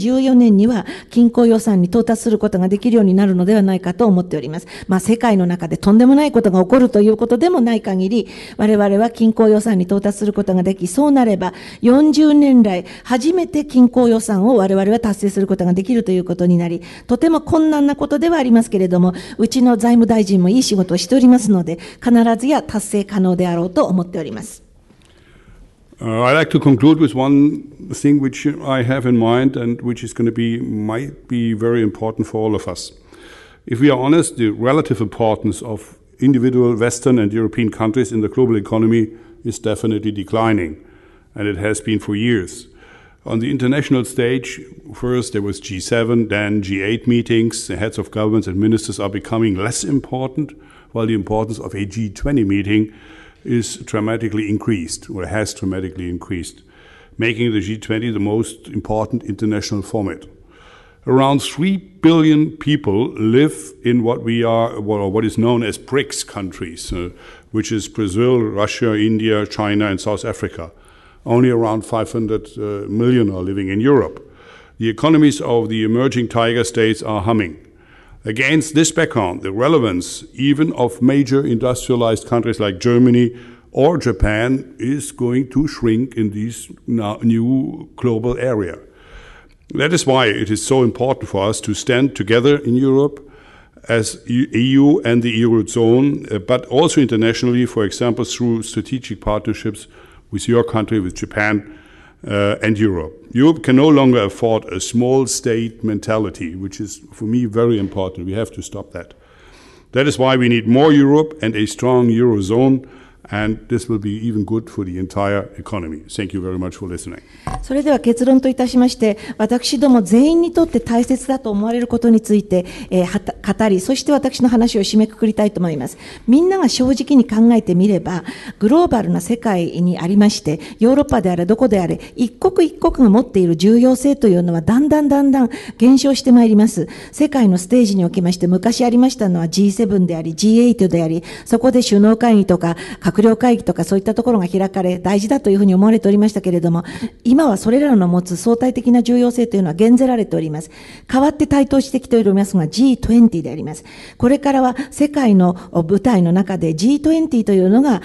2014年には均衡予算に到達することができるようになるのではないかと思っております。まあ、世界の中でとんでもないことが起こるということでもない限り、我々は均衡予算に到達することができ、そうなれば40年来初めて均衡予算を我々は達成することができるということになり、とても困難なことではありますけれども、うちの財務大臣もいい仕事をしておりますので、必ずや達成可能であろうと思っております。Uh, I'd like to conclude with one thing which I have in mind and which is going to be might be very important for all of us. If we are honest, the relative importance of individual Western and European countries in the global economy is definitely declining, and it has been for years. On the international stage, first there was G7, then G8 meetings. The heads of governments and ministers are becoming less important, while the importance of a G20 meeting is dramatically increased or has dramatically increased, making the G20 the most important international format. Around 3 billion people live in what we are, well, what is known as BRICS countries, uh, which is Brazil, Russia, India, China, and South Africa. Only around 500 uh, million are living in Europe. The economies of the emerging tiger states are humming. Against this background, the relevance even of major industrialized countries like Germany or Japan is going to shrink in this new global area. That is why it is so important for us to stand together in Europe as EU and the Eurozone, uh, but also internationally, for example, through strategic partnerships with your country, with Japan, uh, and Europe. Europe can no longer afford a small state mentality, which is for me very important. We have to stop that. That is why we need more Europe and a strong Eurozone And this will be even good for the entire economy. Thank you very much for listening. それでは結論といたしまして、私ども全員にとって大切だと思われることについて、えー、語り、そして私の話を締めくくりたいと思います。みんなが正直に考えてみれば、グローバルな世界にありまして、ヨーロッパであれどこであれ、一国一国が持っている重要性というのはだんだんだんだん減少してまいります。世界のステージにおきまして、昔ありましたのは G7 であり、G8 であり、そこで首脳会議とか、閣僚会議とかそういったところが開かれ、大事だというふうに思われておりましたけれども、今はそれらの持つ相対的な重要性というのは減ぜられております。代わって台頭してきておりますが G20 であります。これからは世界の舞台の中で G20 というのが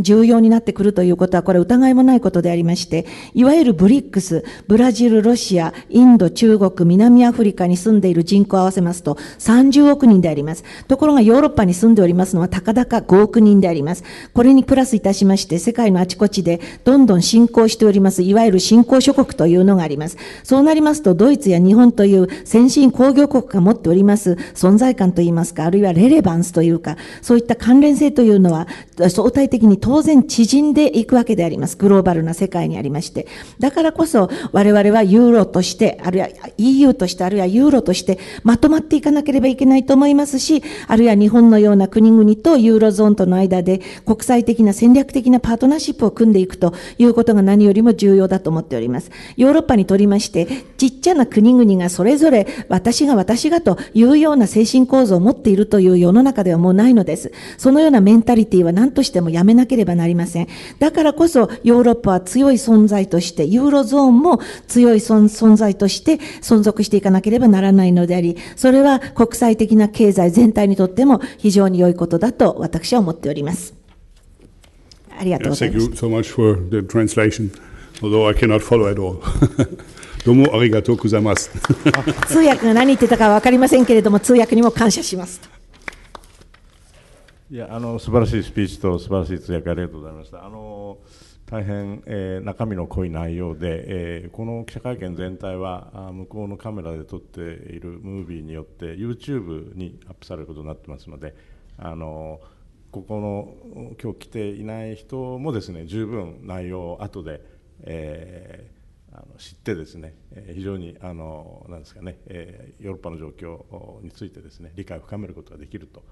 重要になってくるということは、これ疑いもないことでありまして、いわゆるブリックス、ブラジル、ロシア、インド、中国、南アフリカに住んでいる人口を合わせますと30億人であります。ところがヨーロッパに住んでおりますのは、たかだか5億人であります。これにプラスいたしまして、世界のあちこちでどんどん進行しております、いわゆる新興諸国というのがあります。そうなりますと、ドイツや日本という先進工業国が持っております存在感といいますか、あるいはレレバンスというか、そういった関連性というのは、相対的に当然縮んでいくわけであります。グローバルな世界にありまして。だからこそ、我々はユーロとして、あるいは EU として、あるいはユーロとして、まとまっていかなければいけないと思いますし、あるいは日本のような国々とユーロゾーンとの間で国際的な戦略的なパートナーシップを組んでいくということが何よりも重要だと思っております。ヨーロッパにとりまして、ちっちゃな国々がそれぞれ私が私がというような精神構造を持っているという世の中ではもうないのです。そのようなメンタリティは何としてもやめなければなりません。だからこそヨーロッパは強い存在として、ユーロゾーンも強い存在として存続していかなければならないのであり、それは国際的な経済全体にとっても非常に良いことだと私は思っております。ありがとうございま Thank you so much for the translation, although I cannot follow at all. どうもありがとうございます。通訳が何言ってたか分かりませんけれども、通訳にも感謝します。いや、あの素晴らしいスピーチと素晴らしい通訳ありがとうございました。あの大変、えー、中身の濃い内容で、えー、この記者会見全体はあ向こうのカメラで撮っているムービーによって YouTube にアップされることになってますので、あのここの今日来ていない人もですね十分内容を後で、えー、あの知ってですね非常にあのなんですかね、えー、ヨーロッパの状況についてですね理解を深めることができると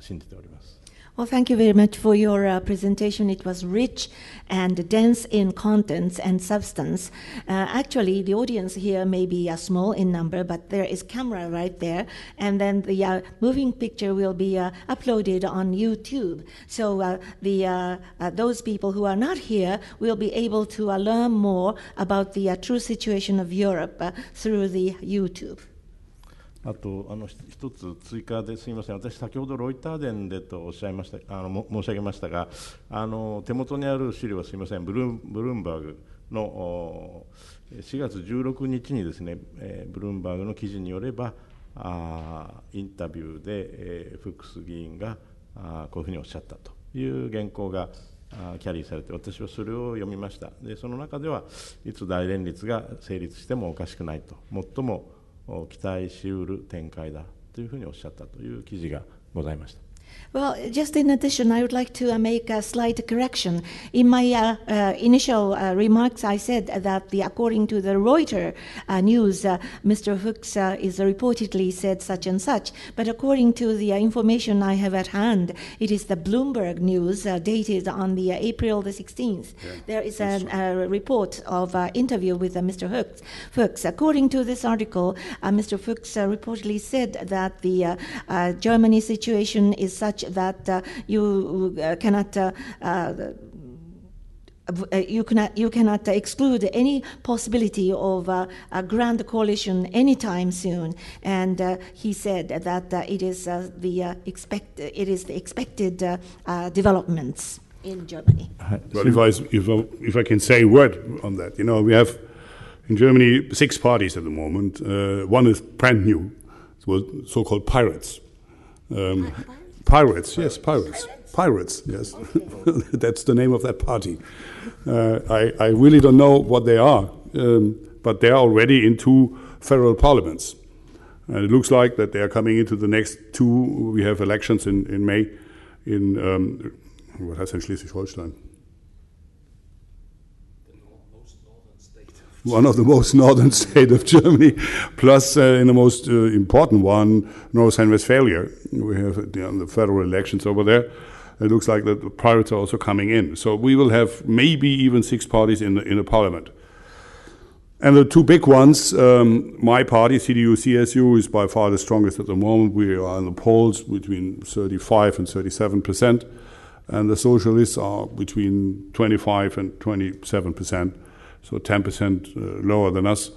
信じております。Well, thank you very much for your uh, presentation. It was rich and dense in contents and substance. Uh, actually, the audience here may be uh, small in number, but there is camera right there, and then the uh, moving picture will be uh, uploaded on YouTube. So uh, the those people who are not here will be able to learn more about the true situation of Europe through the YouTube. あとあの一つ追加ですみません、私、先ほどロイター伝でとおっしゃいましたあの申し上げましたがあの、手元にある資料はすみません、ブルブルームバーグの4月16日にですね、えー、ブルームバーグの記事によれば、あインタビューで、えー、フックス議員があこういうふうにおっしゃったという原稿がキャリーされて私はそれを読みましたでその中ではいつ大連立が成立してもおかしくないと最も期待しうる展開だというふうにおっしゃったという記事がございました。Well, just in addition, I would like to uh, make a slight correction. In my uh, uh, initial uh, remarks, I said that the, according to the Reuters uh, news, uh, Mr. Fuchs is reportedly said such and such. But according to the information I have at hand, it is the Bloomberg news dated on the April the 16th. Yeah, there is an, a, report of interview with Mr. Hooks. According to this article, Mr. Fuchs reportedly said that the Germany situation is such such that uh, you uh, cannot uh, you cannot you cannot exclude any possibility of uh, a grand coalition anytime soon. And uh, he said that uh, it is the expect it is the expected developments in Germany. Well, if I if I, if I can say a word on that, you know, we have in Germany six parties at the moment. one is brand new, so so-called pirates. Um, Pirates, yes, pirates. Pirates, yes. That's the name of that party. Uh, I, I really don't know what they are, um, but they're already in two federal parliaments. And it looks like that they are coming into the next two. We have elections in, in May in, um, what in Schleswig-Holstein? one of the most northern state of Germany, plus uh, in the most uh, important one, North Rhine-Westphalia. We have you uh, know, the federal elections over there. It looks like that the pirates are also coming in. So we will have maybe even six parties in the, in the parliament. And the two big ones, um, my party, CDU, CSU, is by far the strongest at the moment. We are in the polls between 35 and 37 percent, and the socialists are between 25 and 27 percent so 10% uh, lower than us.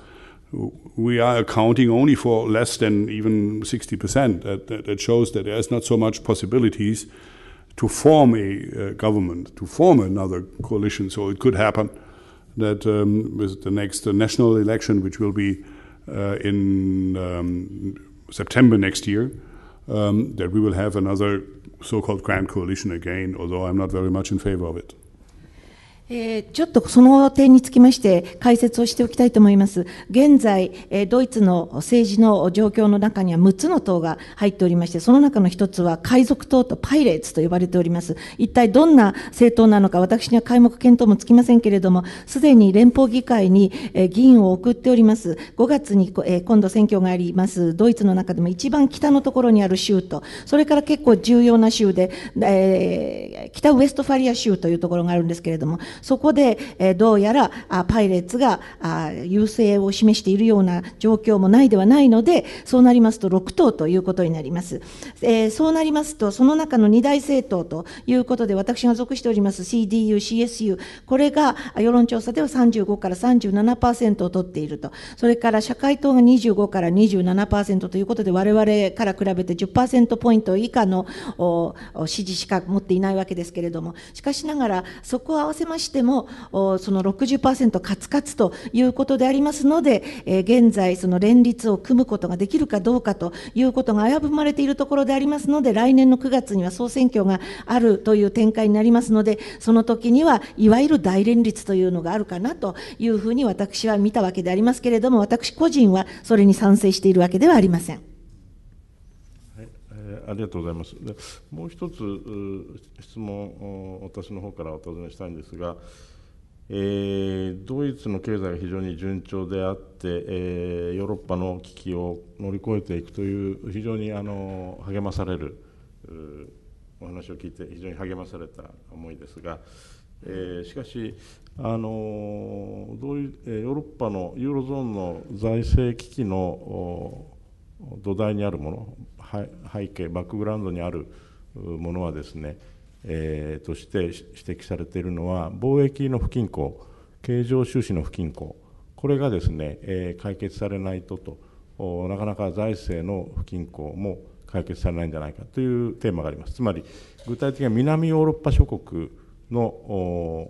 We are accounting only for less than even 60%. That, that, that shows that there's not so much possibilities to form a uh, government, to form another coalition. So it could happen that um, with the next uh, national election, which will be uh, in um, September next year, um, that we will have another so called grand coalition again, although I'm not very much in favor of it. えー、ちょっとその点につきまして解説をしておきたいと思います。現在、えー、ドイツの政治の状況の中には6つの党が入っておりまして、その中の1つは海賊党とパイレーツと呼ばれております。一体どんな政党なのか、私には皆目検討もつきませんけれども、すでに連邦議会に、えー、議員を送っております。5月に、えー、今度選挙があります、ドイツの中でも一番北のところにある州と、それから結構重要な州で、え北ウエストファリア州というところがあるんですけれども、そこで、えどうやらパイレーツが優勢を示しているような状況もないではないので、そうなりますと6党ということになります。えー、そうなりますと、その中の2大政党ということで、私が属しております CDU、CSU、これが世論調査では35から37%を取っていると、それから社会党が25から27%ということで、我々から比べて10%ポイント以下の支持しか持っていないわけですけれども、しかしながら、そこを合わせまして、してもその60%カツカツということでありますので、え現在その連立を組むことができるかどうかということが危ぶまれているところでありますので来年の9月には総選挙があるという展開になりますのでその時にはいわゆる大連立というのがあるかなというふうに私は見たわけでありますけれども私個人はそれに賛成しているわけではありません。ありがとうございます。でもう一つ質問、私の方からお尋ねしたいんですが、えー、ドイツの経済が非常に順調であって、えー、ヨーロッパの危機を乗り越えていくという、非常にあの励まされるお話を聞いて、非常に励まされた思いですが、えー、しかし、あのどういうヨーロッパのユーロゾーンの財政危機の土台にあるもの背景、バックグラウンドにあるものはですね、えー、として指摘されているのは、貿易の不均衡、経常収支の不均衡、これがですね、えー、解決されないとと、なかなか財政の不均衡も解決されないんじゃないかというテーマがあります。つまり具体的には南ヨーロッパ諸国の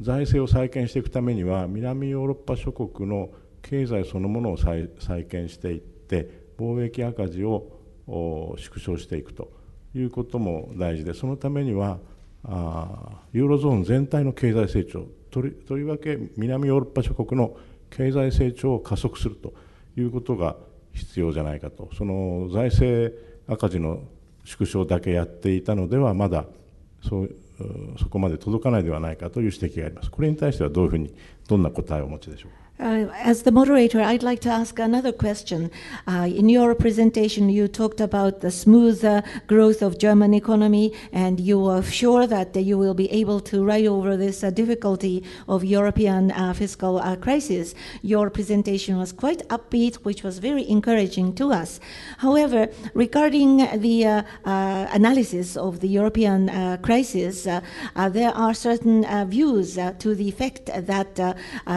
財政を再建していくためには南ヨーロッパ諸国の経済そのものを再建していって貿易赤字を縮小していくということも大事でそのためにはあユーロゾーン全体の経済成長とりとりわけ南ヨーロッパ諸国の経済成長を加速するということが必要じゃないかとその財政赤字の縮小だけやっていたのではまだそうそこまで届かないではないかという指摘があります。これに対してはどういうふうにどんな答えをお持ちでしょうか。Uh, as the moderator, I'd like to ask another question. Uh, in your presentation, you talked about the smoother growth of German economy, and you are sure that you will be able to ride over this uh, difficulty of European uh, fiscal uh, crisis. Your presentation was quite upbeat, which was very encouraging to us. However, regarding the uh, analysis of the European crisis, there are certain views to the effect that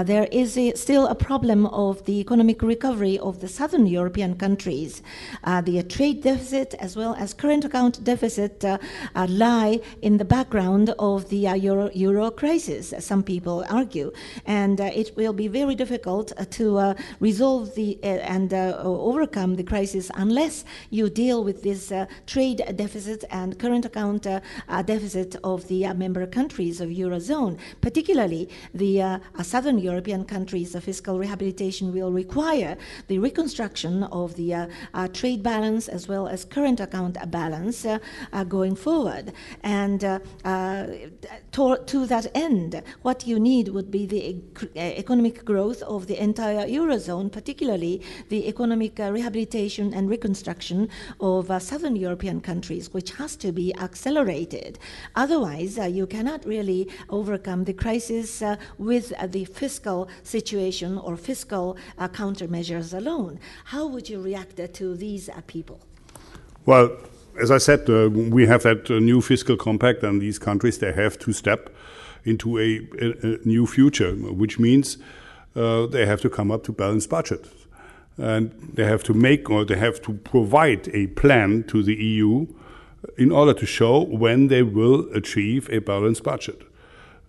there is still still a problem of the economic recovery of the southern European countries. Uh, the trade deficit as well as current account deficit uh, uh lie in the background of the uh, Euro, Euro, crisis, some people argue. And uh, it will be very difficult to resolve the and overcome the crisis unless you deal with this trade deficit and current account deficit of the member countries of Eurozone, particularly the southern European countries the fiscal rehabilitation will require the reconstruction of the uh, uh, trade balance as well as current account balance uh, uh, going forward. And uh, to, to, that end, what you need would be the economic growth of the entire Eurozone, particularly the economic rehabilitation and reconstruction of southern European countries, which has to be accelerated. Otherwise, you cannot really overcome the crisis with the fiscal situation or fiscal uh, countermeasures alone. How would you react to these uh, people? Well, as I said, uh, we have that uh, new fiscal compact, and these countries they have to step into a, a, a new future, which means they have to come up to balanced budgets and they have to make or they have to provide a plan to the EU in order to show when they will achieve a balanced budget.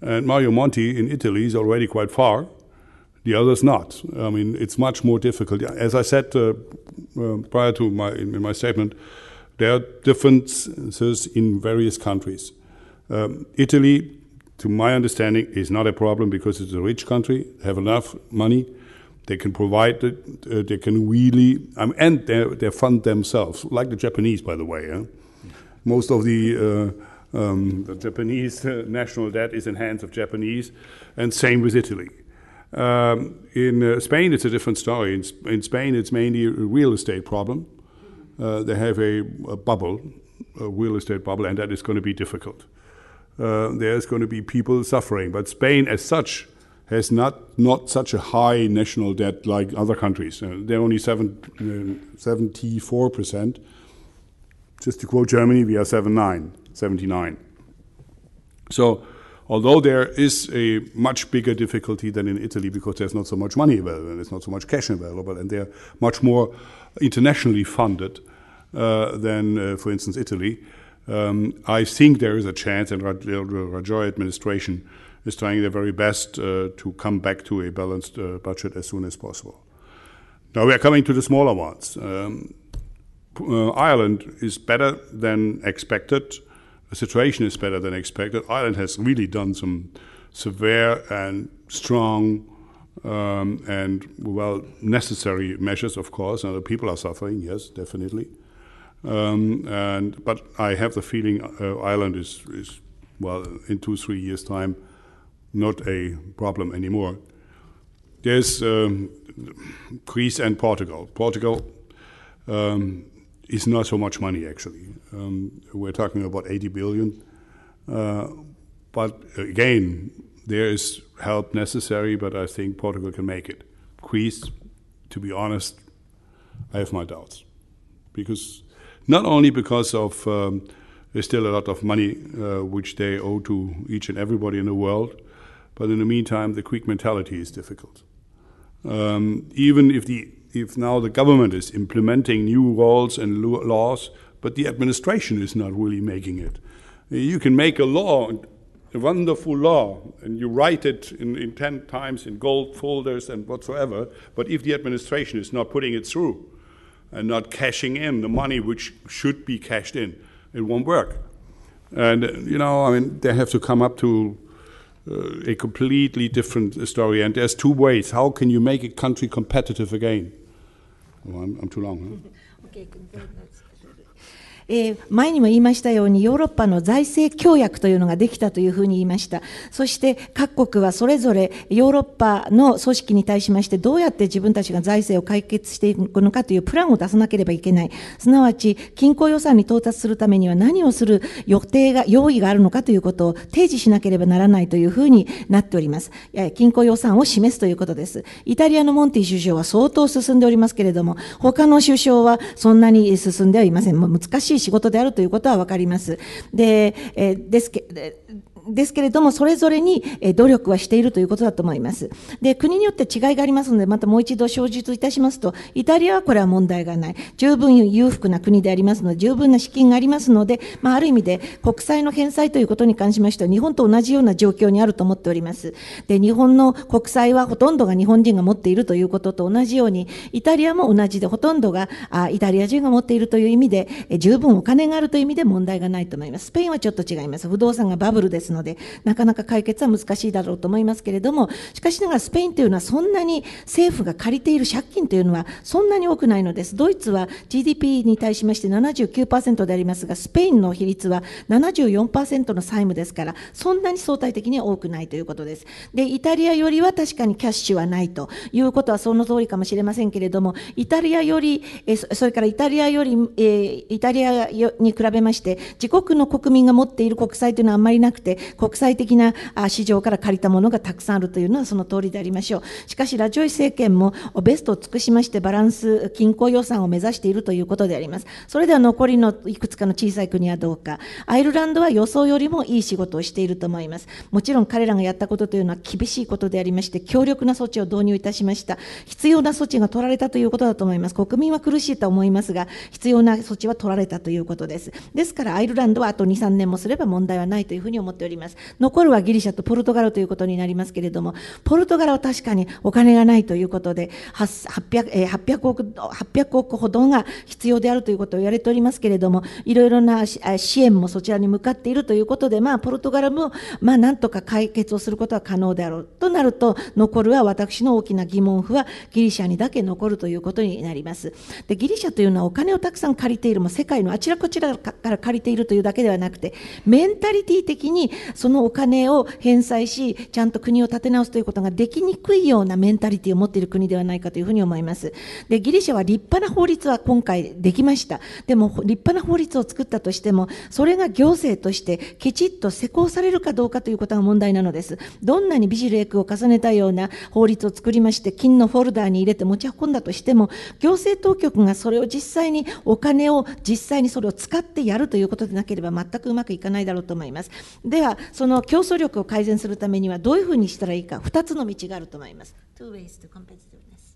And Mario Monti in Italy is already quite far the others not. I mean, it's much more difficult. As I said uh, uh, prior to my in, in, my statement, there are differences in various countries. Um, Italy, to my understanding, is not a problem because it's a rich country, have enough money, they can provide it, uh, they can really, um, and they they fund themselves, like the Japanese, by the way. Eh? Most of the uh, um, the Japanese uh, national debt is in hands of Japanese, and same with Italy. Um, in uh, Spain, it's a different story. In, in, Spain, it's mainly a real estate problem. Uh, they have a, a, bubble, a real estate bubble, and that is going to be difficult. Uh, there's going to be people suffering. But Spain, as such, has not, not such a high national debt like other countries. Uh, they're only seven, 74%. Uh, Just to quote Germany, we are 79, 79. So although there is a much bigger difficulty than in Italy because there's not so much money available and there's not so much cash available, and they're much more internationally funded uh, than, uh, for instance, Italy. Um, I think there is a chance, and the Rajoy administration is trying their very best uh, to come back to a balanced uh, budget as soon as possible. Now we are coming to the smaller ones. Um, uh, Ireland is better than expected the situation is better than expected. Ireland has really done some severe and strong um, and well necessary measures, of course, and the people are suffering. Yes, definitely. Um, and but I have the feeling uh, Ireland is is well in two three years time not a problem anymore. There's um, Greece and Portugal. Portugal um, is not so much money actually. Um, we're talking about 80 billion. Uh, but again, there is help necessary, but I think Portugal can make it. Greece, to be honest, I have my doubts. Because not only because of um, there's still a lot of money uh, which they owe to each and everybody in the world, but in the meantime, the Greek mentality is difficult. Um, even if the if now the government is implementing new rules and laws, but the administration is not really making it. You can make a law, a wonderful law, and you write it in, in 10 times in gold folders and whatsoever, but if the administration is not putting it through and not cashing in the money which should be cashed in, it won't work. And, you know, I mean, they have to come up to uh, a completely different story. And there's two ways. How can you make a country competitive again? Oh, I'm, I'm, too long. Huh? okay, えー、前にも言いましたようにヨーロッパの財政協約というのができたというふうに言いましたそして各国はそれぞれヨーロッパの組織に対しましてどうやって自分たちが財政を解決していくのかというプランを出さなければいけないすなわち均衡予算に到達するためには何をする予定が用意があるのかということを提示しなければならないというふうになっております均衡予算を示すということですイタリアのモンティ首相は相当進んでおりますけれども他の首相はそんなに進んではいません難しい仕事であるということは分かります。で、えですけでですけれども、それぞれに努力はしているということだと思います。で、国によって違いがありますので、またもう一度承知といたしますと、イタリアはこれは問題がない。十分裕福な国でありますので、十分な資金がありますので、まあ、ある意味で国債の返済ということに関しましては、日本と同じような状況にあると思っております。で、日本の国債はほとんどが日本人が持っているということと同じように、イタリアも同じでほとんどがあイタリア人が持っているという意味で、十分お金があるという意味で問題がないと思います。スペインはちょっと違います。不動産がバブルですのでので、なかなか解決は難しいだろうと思いますけれども、しかしながらスペインというのはそんなに政府が借りている借金というのはそんなに多くないのです。ドイツは GDP に対しまして79%でありますが、スペインの比率は74%の債務ですから、そんなに相対的には多くないということです。で、イタリアよりは確かにキャッシュはないということはその通りかもしれませんけれども、イタリアより、えそれからイタリアより、えイタリアに比べまして、自国の国民が持っている国債というのはあんまりなくて、国際的な市場から借りたものがたくさんあるというのはその通りでありましょう。しかし、ラジオイ政権もベストを尽くしましてバランス、均衡予算を目指しているということであります。それでは残りのいくつかの小さい国はどうか。アイルランドは予想よりもいい仕事をしていると思います。もちろん彼らがやったことというのは厳しいことでありまして、強力な措置を導入いたしました。必要な措置が取られたということだと思います。国民は苦しいと思いますが、必要な措置は取られたということです。ですから、アイルランドはあと2、3年もすれば問題はないというふうに思っております。ます。残るはギリシャとポルトガルということになりますけれども、ポルトガルは確かにお金がないということで、800, 800, 億 ,800 億ほどが必要であるということを言われておりますけれども、いろいろな支援もそちらに向かっているということで、まあ、ポルトガルも、まあ、なんとか解決をすることは可能であろう。となると、残るは私の大きな疑問符はギリシャにだけ残るということになります。でギリシャというのはお金をたくさん借りている、も世界のあちらこちらから借りているというだけではなくて、メンタリティ的にそのお金を返済し、ちゃんと国を立て直すということができにくいようなメンタリティを持っている国ではないかというふうに思います。で、ギリシャは立派な法律は今回できました。でも、立派な法律を作ったとしても、それが行政としてきちっと施行されるかどうかということが問題なのです。どんなにビジレエクを重ねたような法律を作りまして、金のフォルダーに入れて持ち運んだとしても、行政当局がそれを実際にお金を実際にそれを使ってやるということでなければ全くうまくいかないだろうと思います。でははその競争力を改善するためにはどういうふうにしたらいいか2つの道があると思います。Two ways to competitiveness.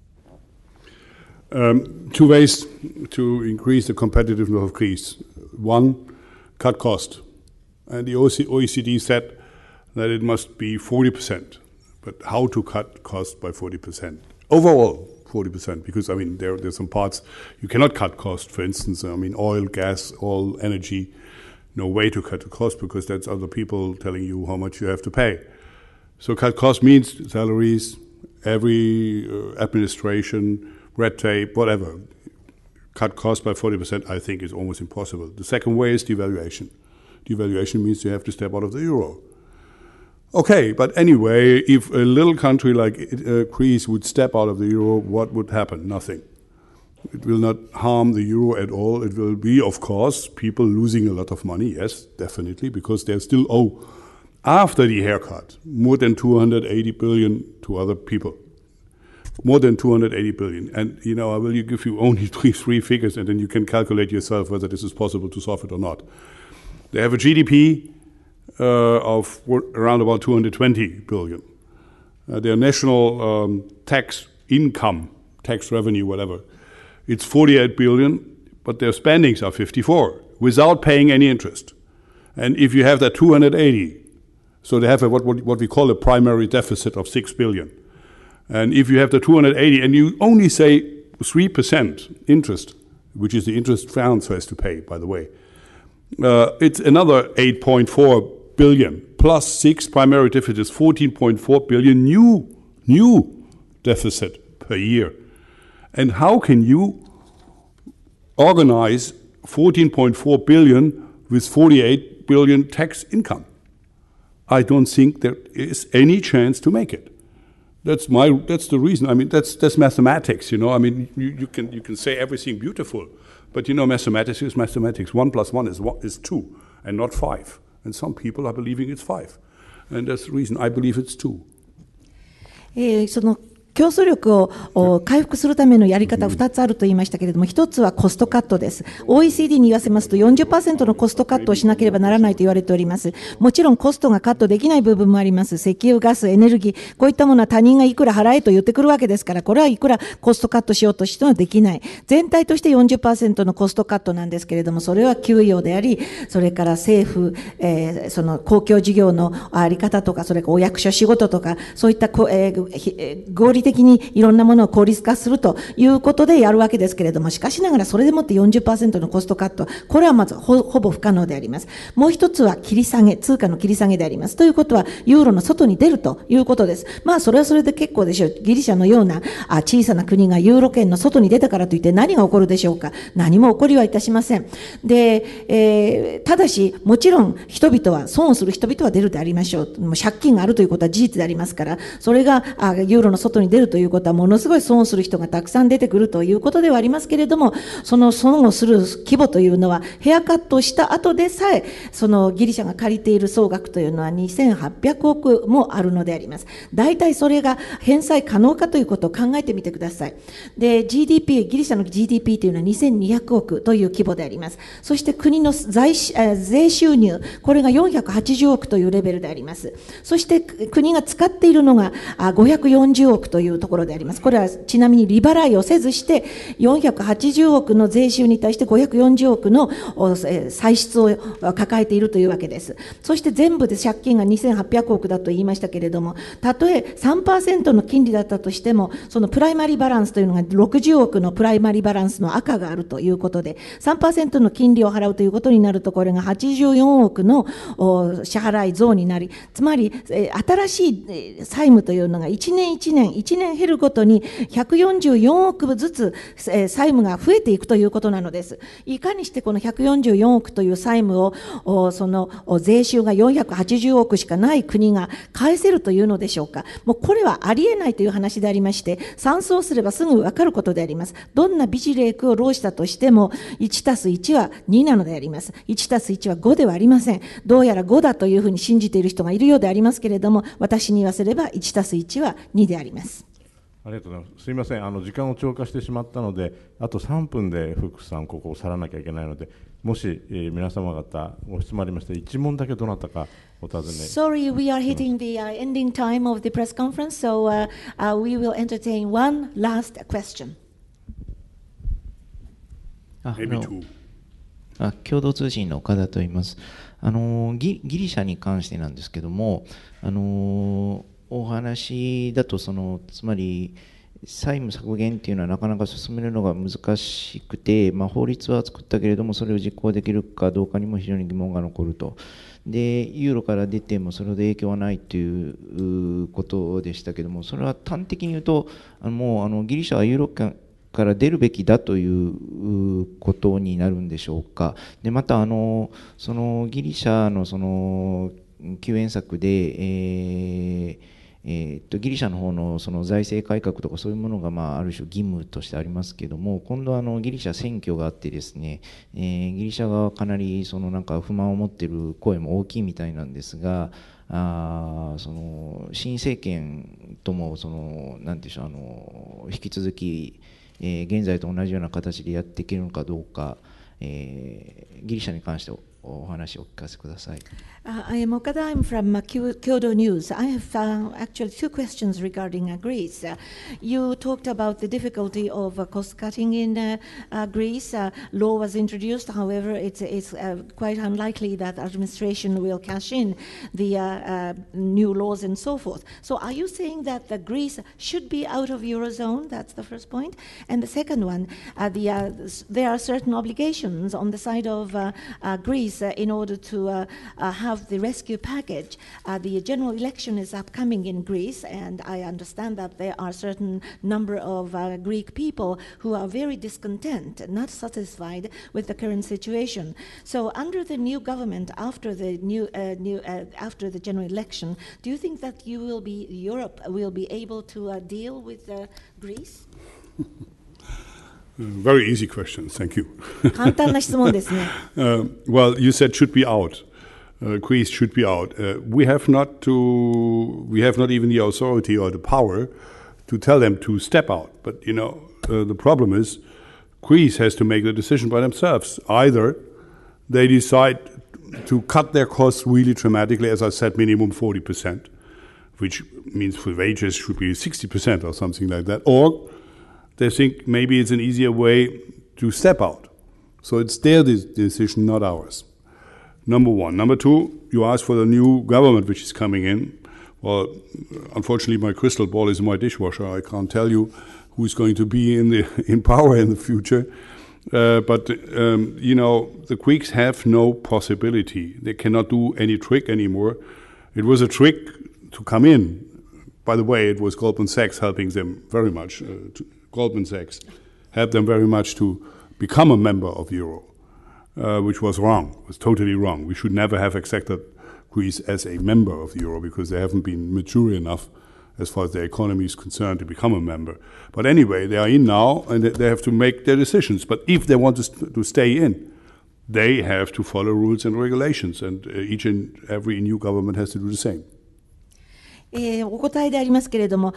Um, two ways to increase the competitiveness of Greece. One, cut cost. And the OECD said that it must be 40%. But how to cut cost by 40%? Overall, 40%, because I mean, there, are some parts you cannot cut cost, for instance, I mean, oil, gas, all energy no way to cut the cost because that's other people telling you how much you have to pay. So cut cost means salaries, every uh, administration, red tape, whatever. Cut cost by 40%, I think, is almost impossible. The second way is devaluation. Devaluation means you have to step out of the euro. Okay, but anyway, if a little country like uh, Greece would step out of the euro, what would happen? Nothing. It will not harm the euro at all. It will be, of course, people losing a lot of money. Yes, definitely, because they still owe, oh, after the haircut, more than 280 billion to other people. More than 280 billion. And, you know, I will give you only three, three figures and then you can calculate yourself whether this is possible to solve it or not. They have a GDP uh, of around about 220 billion. Uh, their national um, tax income, tax revenue, whatever, it's 48 billion, but their spendings are 54 without paying any interest. And if you have that 280, so they have a, what, what, we call a primary deficit of 6 billion. And if you have the 280 and you only say 3% interest, which is the interest France has to pay, by the way, uh, it's another 8.4 billion plus six primary deficits, 14.4 billion new new deficit per year. And how can you organize 14.4 billion with 48 billion tax income? I don't think there is any chance to make it. That's my. That's the reason. I mean, that's that's mathematics. You know. I mean, you, you can you can say everything beautiful, but you know, mathematics is mathematics. One plus one is one, is two, and not five. And some people are believing it's five, and that's the reason I believe it's two. その eh, 競争力を回復するためのやり方2つあると言いましたけれども、1つはコストカットです。OECD に言わせますと40%のコストカットをしなければならないと言われております。もちろんコストがカットできない部分もあります。石油、ガス、エネルギー、こういったものは他人がいくら払えと言ってくるわけですから、これはいくらコストカットしようとしてもできない。全体として40%のコストカットなんですけれども、それは給与であり、それから政府、えー、その公共事業のあり方とか、それからお役所仕事とか、そういった、えー、合理的にいろんなものを効率化するということでやるわけですけれども、しかしながらそれでもって40%のコストカット、これはまずほぼ不可能であります。もう一つは切り下げ、通貨の切り下げであります。ということは、ユーロの外に出るということです。まあ、それはそれで結構でしょう。ギリシャのようなあ小さな国がユーロ圏の外に出たからといって何が起こるでしょうか。何も起こりはいたしません。で、えー、ただし、もちろん人々は、損をする人々は出るでありましょう。もう借金があるということは事実でありますから、それがあユーロの外に出るということはものすごい損をする人がたくさん出てくるということではありますけれども、その損をする規模というのはヘアカットした後でさえ、そのギリシャが借りている総額というのは2800億もあるのであります。大体それが返済可能かということを考えてみてください。で、GDP、ギリシャの GDP というのは2200億という規模であります。そして国の財税収入、これが480億というレベルであります。そして国が使っているのが540億といういうところであります。これはちなみに利払いをせずして、480億の税収に対して540億の歳出を抱えているというわけです。そして全部で借金が2800億だと言いましたけれども、たとえ3%の金利だったとしても、そのプライマリバランスというのが60億のプライマリバランスの赤があるということで、3%の金利を払うということになると、これが84億の支払い増になり、つまり、新しい債務というのが1年1年、1 1年減るごとに144億部ずつ、え債務が増えていくということなのです。いかにしてこの144億という債務を、その税収が480億しかない国が返せるというのでしょうか。もうこれはありえないという話でありまして、算数をすればすぐわかることであります。どんな美事例句を労したとしても、1たす1は2なのであります。1たす1は5ではありません。どうやら5だというふうに信じている人がいるようでありますけれども、私に言わせれば1たす1は2であります。ありがとうございます。すみません、あの時間を超過してしまったので、あと3分で福さんここを去らなきゃいけないので、もし、えー、皆様方ご質問ありましたら一問だけどなたかお尋ね。Sorry, we are hitting the、uh, ending time of the press conference, so、uh, uh, we will entertain one last question. Maybe two. あ共同通信の岡田と言います。あのギギリシャに関してなんですけども、あのお話だとそのつまり債務削減っていうのはなかなか進めるのが難しくて、まあ、法律は作ったけれどもそれを実行できるかどうかにも非常に疑問が残るとでユーロから出てもそれで影響はないということでしたけどもそれは端的に言うとあのもうあのギリシャはユーロ圏から出るべきだということになるんでしょうか。でまたあのそのギリシャのその救援策で、えーえー、っとギリシャの方のその財政改革とかそういうものがまあある種義務としてありますけども今度はあのギリシャ選挙があってですね、えー、ギリシャ側かなりそのなんか不満を持っている声も大きいみたいなんですがあその新政権ともそのなんでしょうあの引き続き、えー、現在と同じような形でやっていけるのかどうか、えー、ギリシャに関してお話をお聞かせください。Uh, I am Okada. I'm from uh, Kyoto News. I have uh, actually two questions regarding uh, Greece. Uh, you talked about the difficulty of uh, cost cutting in uh, uh, Greece. Uh, law was introduced. However, it's, it's uh, quite unlikely that administration will cash in the uh, uh, new laws and so forth. So, are you saying that the Greece should be out of eurozone? That's the first point. And the second one, uh, the, uh, there are certain obligations on the side of uh, uh, Greece in order to uh, uh, have the rescue package. Uh, the general election is upcoming in Greece, and I understand that there are certain number of Greek people who are very discontent, not satisfied with the current situation. So under the new government, after the new, new after the general election, do you think that you will be Europe will be able to deal with Greece? very easy question. Thank you. 簡単な質問ですね。uh, well, you said should be out. Uh, Greece should be out. Uh, we have not to. We have not even the authority or the power to tell them to step out. But you know, uh, the problem is Greece has to make the decision by themselves. Either they decide to cut their costs really dramatically, as I said, minimum forty percent, which means for wages should be sixty percent or something like that, or they think maybe it's an easier way to step out. So it's their decision, not ours. Number one. Number two, you ask for the new government which is coming in. Well, unfortunately, my crystal ball is in my dishwasher. I can't tell you who is going to be in the in power in the future. Uh, but um, you know, the Greeks have no possibility. They cannot do any trick anymore. It was a trick to come in. By the way, it was Goldman Sachs helping them very much uh, Goldman Sachs helped them very much to become a member of euro, uh, which was wrong, was totally wrong. We should never have accepted Greece as a member of the euro because they haven't been mature enough as far as their economy is concerned to become a member. But anyway, they are in now and they have to make their decisions. But if they want to, to stay in, they have to follow rules and regulations, and uh, each and every new government has to do the same. えー、お答えでありますけれども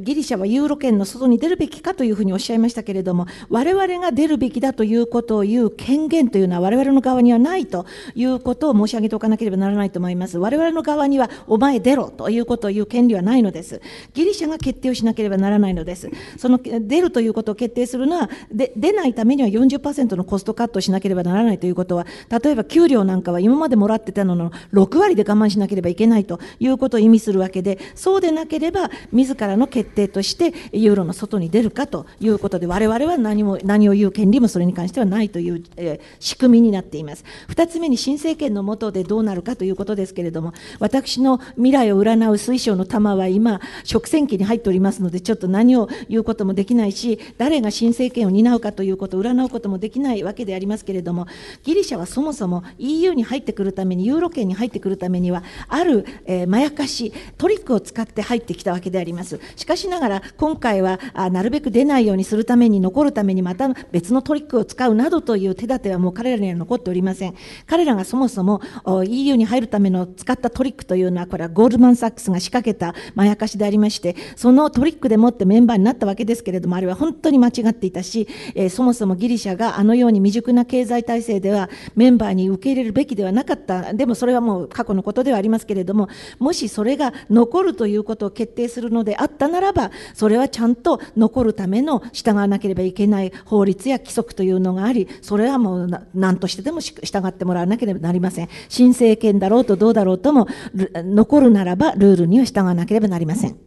ギリシャはユーロ圏の外に出るべきかというふうにおっしゃいましたけれども我々が出るべきだということを言う権限というのは我々の側にはないということを申し上げておかなければならないと思います我々の側にはお前出ろということを言う権利はないのですギリシャが決定をしなければならないのですその出るということを決定するのはで出ないためには40%のコストカットをしなければならないということは例えば給料なんかは今までもらってたのの6割で我慢しなければいけないということを意味するわわけでそうでなければ自らの決定としてユーロの外に出るかということで我々は何も何を言う権利もそれに関してはないという、え仕組みになっています2つ目に新政権の下でどうなるかということですけれども私の未来を占う水晶の玉は今食洗機に入っておりますのでちょっと何を言うこともできないし誰が新政権を担うかということを占うこともできないわけでありますけれどもギリシャはそもそも EU に入ってくるためにユーロ圏に入ってくるためにはある、えー、まやかし、トリックを使って入ってきたわけでありますしかしながら今回はあなるべく出ないようにするために残るためにまた別のトリックを使うなどという手立てはもう彼らには残っておりません彼らがそもそも EU に入るための使ったトリックというのはこれはゴールドマン・サックスが仕掛けたまやかしでありましてそのトリックでもってメンバーになったわけですけれどもあれは本当に間違っていたし、えー、そもそもギリシャがあのように未熟な経済体制ではメンバーに受け入れるべきではなかったでもそれはもう過去のことではありますけれどももしそれが残るということを決定するのであったならばそれはちゃんと残るための従わなければいけない法律や規則というのがありそれはもう何としてでも従ってもらわなければなりません新政権だろうとどうだろうとも残るならばルールには従わなければなりません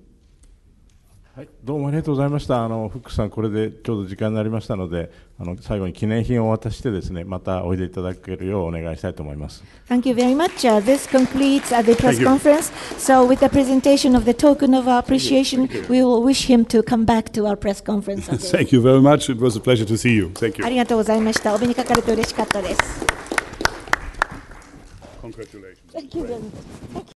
はい、どうもありがとうございました。あのフックさん、これでちょうど時間になりましたので、あの最後に記念品を渡してですね、またおいでいただけるようお願いしたいと思います。Thank you very much.、Uh, this concludes uh, the press conference. So, with the presentation of the token of our appreciation, we will wish him to come back to our press conference. Thank you very much. It was a pleasure to see you. Thank you. ありがとうございました。お目にかかれて嬉しかったです。Congratulations. Thank you. Thank you.